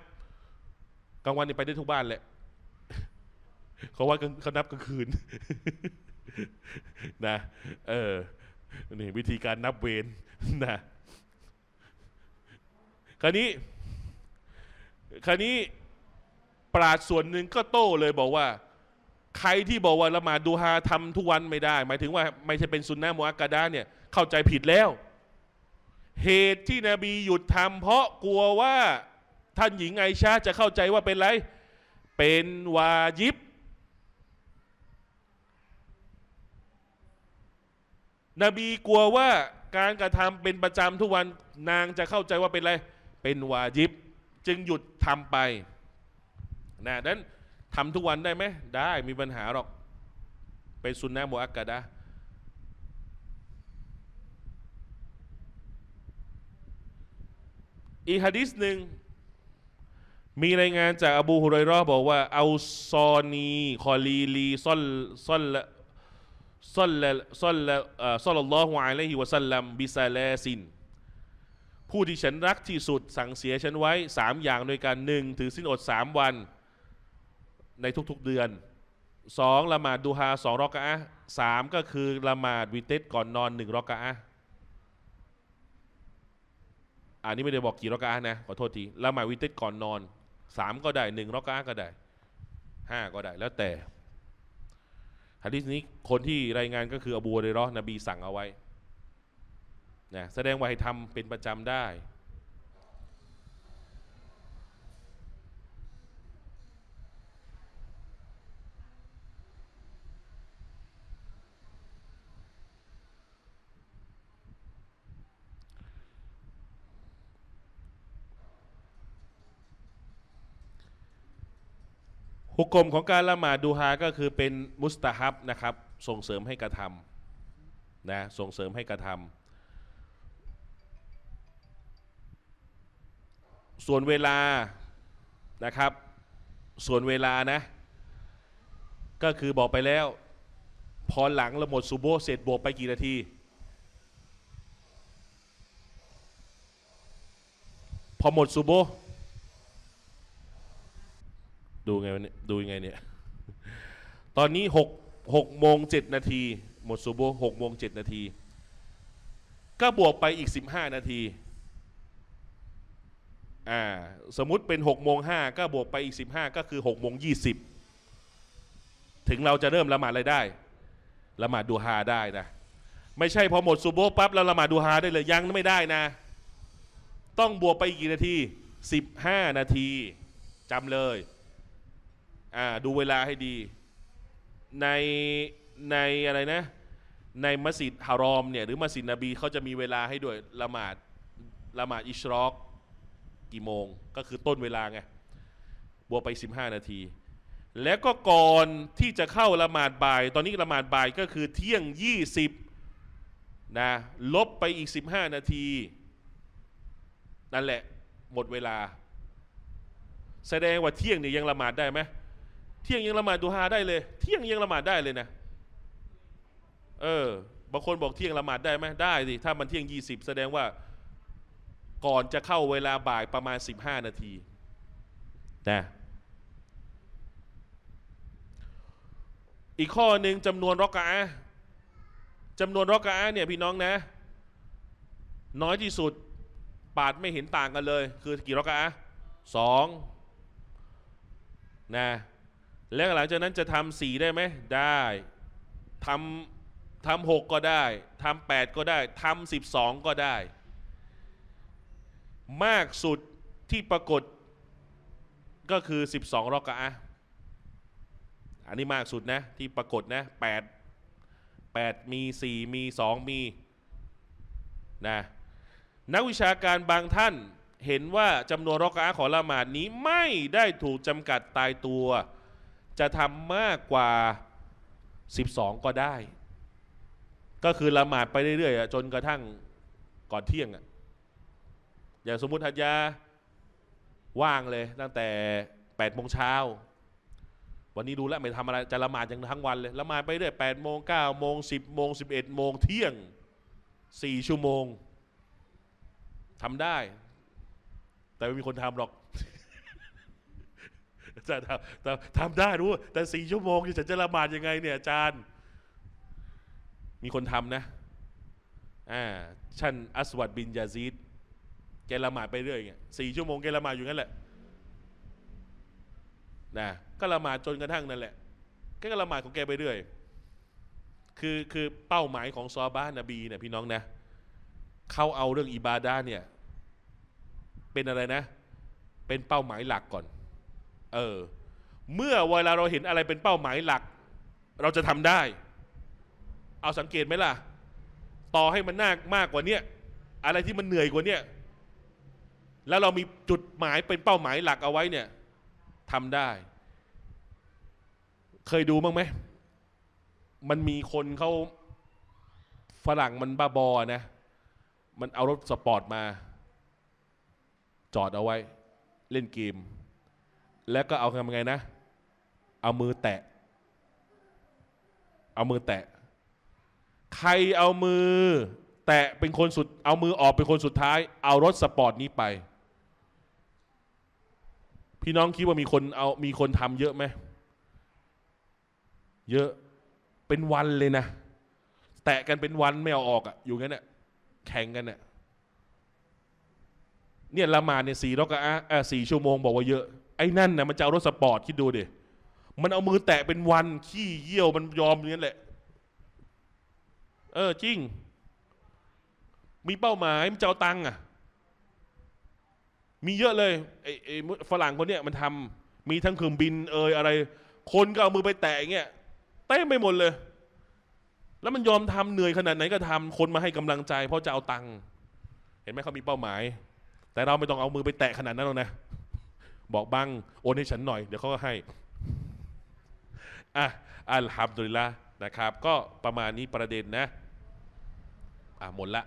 S1: กลางวันเนี่ยไปได้ทุกบ้านแหละเขาว่าเขานับกลางคืนนะเออนี่วิธีการนับเวรนะคราวนี้ คราวนี้ ปราดส่วนหนึ่งก็โต้เลย บอกว่า ใครที่บอกว่าละหมาดดูฮาทำทุกวันไม่ได้ หมายถึงว่า ไม่ใช่เป็นซุนนะมุอักกะดาเนี่ยเข้าใจผิดแล้ว เหตุที่นบีหยุดทำเพราะกลัวว่าท่านหญิงไอชาจะเข้าใจว่าเป็นไร เป็นวาญิบ นบีกลัวว่าการกระทำเป็นประจำทุกวันนางจะเข้าใจว่าเป็นไร เป็นวาญิบ จึงหยุดทำไปนะนั้นทำทุกวันได้ไหมได้มีปัญหาหรอก เป็นสุนนะโมอักกะดะอีกฮะดิษหนึ่ง มีรายงานจาก อบูฮุรอยรอบอกว่า เอาซอนีคอลีลีซอนซอนละซอนละซอนละซอนละลอฮุอะลัยฮิวะสัลลัมบิซาลาซินผู้ที่ฉันรักที่สุดสั่งเสีย ฉันไว้สามอย่างโดยการหนึ่งถือสิ้นอดสามวันในทุกๆเดือนสองละหมาด ดูฮาสองรอกะอะสามก็คือละหมาดวิเตสก่อนนอนหนึ่งรอกะอะอันนี้ไม่ได้บอกกี่รอกานะ ขอโทษทีละหมาดวิเตก่อนนอนสามก็ได้หนึ่งรอกาก็ได้ห้าก็ได้ แล้วแต่ฮะดิษนี้คนที่รายงานก็คืออบูเรรอนบีสั่งเอาไว้นะแสดงว่าให้ทำเป็นประจำไดุ้กกลมของการละหมาดดูฮาก็คือเป็นมุสตาฮับนะครับ ส่งเสริมให้กระทำนะส่งเสริมให้กระทำส่วนเวลานะครับ ส่วนเวลานะก็คือบอกไปแล้วพอหลังละหมดซูโบเสร็จบวกไปกี่นาที พอหมดซูโบดูไงวันนี้ดูยังไงเนี่ยตอนนี้หกหกโมงเจ็ดนาทีหมดซูโบหกโมงเจ็ดนาทีก็บวกไปอีกสิบห้านาทีอ่าสมมุติเป็นหกโมงห้าก็บวกไปอีกสิบห้าก็คือหกโมงยี่สิบถึงเราจะเริ่มละหมาดอะไรได้ละหมาดดูฮาได้นะ ไม่ใช่พอหมดซูโบปั๊บแล้วละหมาดดูฮาได้เลยยังไม่ได้นะ ต้องบวกไปอีกกี่นาทีสิบห้านาทีจำเลยดูเวลาให้ดี ในในอะไรนะในมัสยิดฮารอมเนี่ยหรือมัสยิดนบีเขาจะมีเวลาให้ด้วยละหมาดละหมาดอิชรอกกี่โมงก็คือต้นเวลาไงบวกไป 15 นาที แล้วก็ก่อนที่จะเข้าละหมาดบ่าย ตอนนี้ละหมาดบ่ายก็คือเที่ยง 20นะลบไปอีก 15 นาที นั่นแหละหมดเวลา แสดงว่าเที่ยงเนี่ยยังละหมาดได้ไหมเที่ยงยังละหมาดดูฮาได้เลย เที่ยงยังละหมาดได้เลยนะ เออ บางคนบอก เที่ยงละหมาดได้ไหมได้สิ ถ้ามันเที่ยงยี่สิบแสดงว่า ก่อนจะเข้าเวลาบ่ายประมาณสิบห้านาที นะ อีกข้อหนึ่งจำนวนรอกะจำนวนรอกะเนี่ยพี่น้องนะ น้อยที่สุด ปาดไม่เห็นต่างกันเลย คือกี่รอกะสองนะแล้วหลังจากนั้นจะทำสี่ได้ไหม ได้ ทำทำหกก็ได้ ทำแปดก็ได้ ทำสิบสองก็ได้ มากสุดที่ปรากฏก็คือสิบรอกรอะอันนี้มากสุดนะ ที่ปรากฏนะแแปดปดมีสี่มีสองมีนะนักวิชาการบางท่านเห็นว่าจำนวนรอกะของละหมาดนี้ไม่ได้ถูกจำกัดตายตัวจะทำมากกว่า 12 ก็ได้ ก็คือละหมาดไปเรื่อยๆจนกระทั่งก่อนเที่ยง อย่างสมมติทัดยาว่างเลยตั้งแต่ 8 โมงเช้า วันนี้ดูแลไม่ทำอะไรจะละหมาดอย่างทั้งวันเลย ละหมาดไปเรื่อย8 โมง 9 โมง 10 โมง 11 โมงเที่ยง 4 ชั่วโมง ทำได้ แต่ไม่มีคนทำหรอกจ์ทำทำได้รู้แต่สี่ชั่วโมงจะจะละหมาดยังไงเนี่ยอาจารย์ มีคนทำนะอ่าชั้นอัสวัดบินยาซีดแกละหมาดไปเรื่อยเงี้ยสี่ชั่วโมงแกละหมาดอยู่งั้นแหละนะก็ละหมาดจนกระทั่งนั่นแหละแกก็ละหมาดของแกไปเรื่อยคือคือเป้าหมายของซอบ้านนบีเนี่ยพี่น้องนะเขาเอาเรื่อง อิบาดาเนี่ย เป็นอะไรนะ เป็นเป้าหมายหลักก่อนเออเมื่อเวลาเราเห็นอะไรเป็นเป้าหมายหลัก เราจะทำได้ เอาสังเกตไหมล่ะ ต่อให้มันนักมากกว่าเนี้ยอะไรที่มันเหนื่อยกว่าเนี้ย แล้วเรามีจุดหมายเป็นเป้าหมายหลักเอาไว้เนี่ยทำได้ เคยดูบ้างไหมมันมีคนเขาฝรั่งมันบ้าบอนะ มันเอารถสปอร์ตมา จอดเอาไว้ เล่นเกมแล้วก็เอาทำไงนะ เอามือแตะ เอามือแตะ ใครเอามือแตะเป็นคนสุด เอามือออกเป็นคนสุดท้าย เอารถสปอร์ตนี้ไป พี่น้องคิดว่ามีคนเอามีคนทำเยอะไหม เยอะเป็นวันเลยนะ แตะกันเป็นวันไม่เอาออกอะ่ะ อยู่งั้นนี่ะแข่งกันเนี่ยเนี่ยละหมาดเนี่ยสี่รอกะอะสี่ชั่วโมงบอกว่าเยอะไอ้นั่นนะมันจะเอารถสปอร์ตคิดดูดิ มันเอามือแตะเป็นวันขี้เยี่ยวมันยอมอย่างนี้นแหละ เออจริง มีเป้าหมาย มันจะเอาตังค์อ่ะ มีเยอะเลยไอ้ไอ้ฝรั่งคนเนี้ยมันทำ มีทั้งเครื่องบิน เอยอะไร คนก็เอามือไปแตะเงี้ยเต้ไปหมดเลย แล้วมันยอมทำเหนื่อยขนาดไหนก็ทำคนมาให้กำลังใจ เพราะจะเอาตังค์ เห็นไหมเขามีเป้าหมาย แต่เราไม่ต้องเอามือไปแตะขนาดนั้นหรอกนะบอกบังโอนให้ฉันหน่อย เดี๋ยวเขาก็ให้ อ่ะอัลฮับดุลิลละนะครับ ก็ประมาณนี้ประเด็นนะ อ่ะหมดละ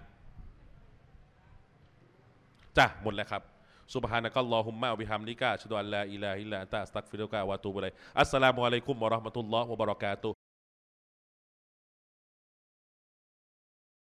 S1: จ้ะ หมดแล้วครับสุบฮานะกัลลอฮุมมะอวิฮัมลิกาชดวนลาอิลาฮิลลาตัสตักฟิรุกาวะตูบุลัอัสสลามุอะลัยกุมวะเราะห์มะตุลลอฮ์วะบะเราะกาตุ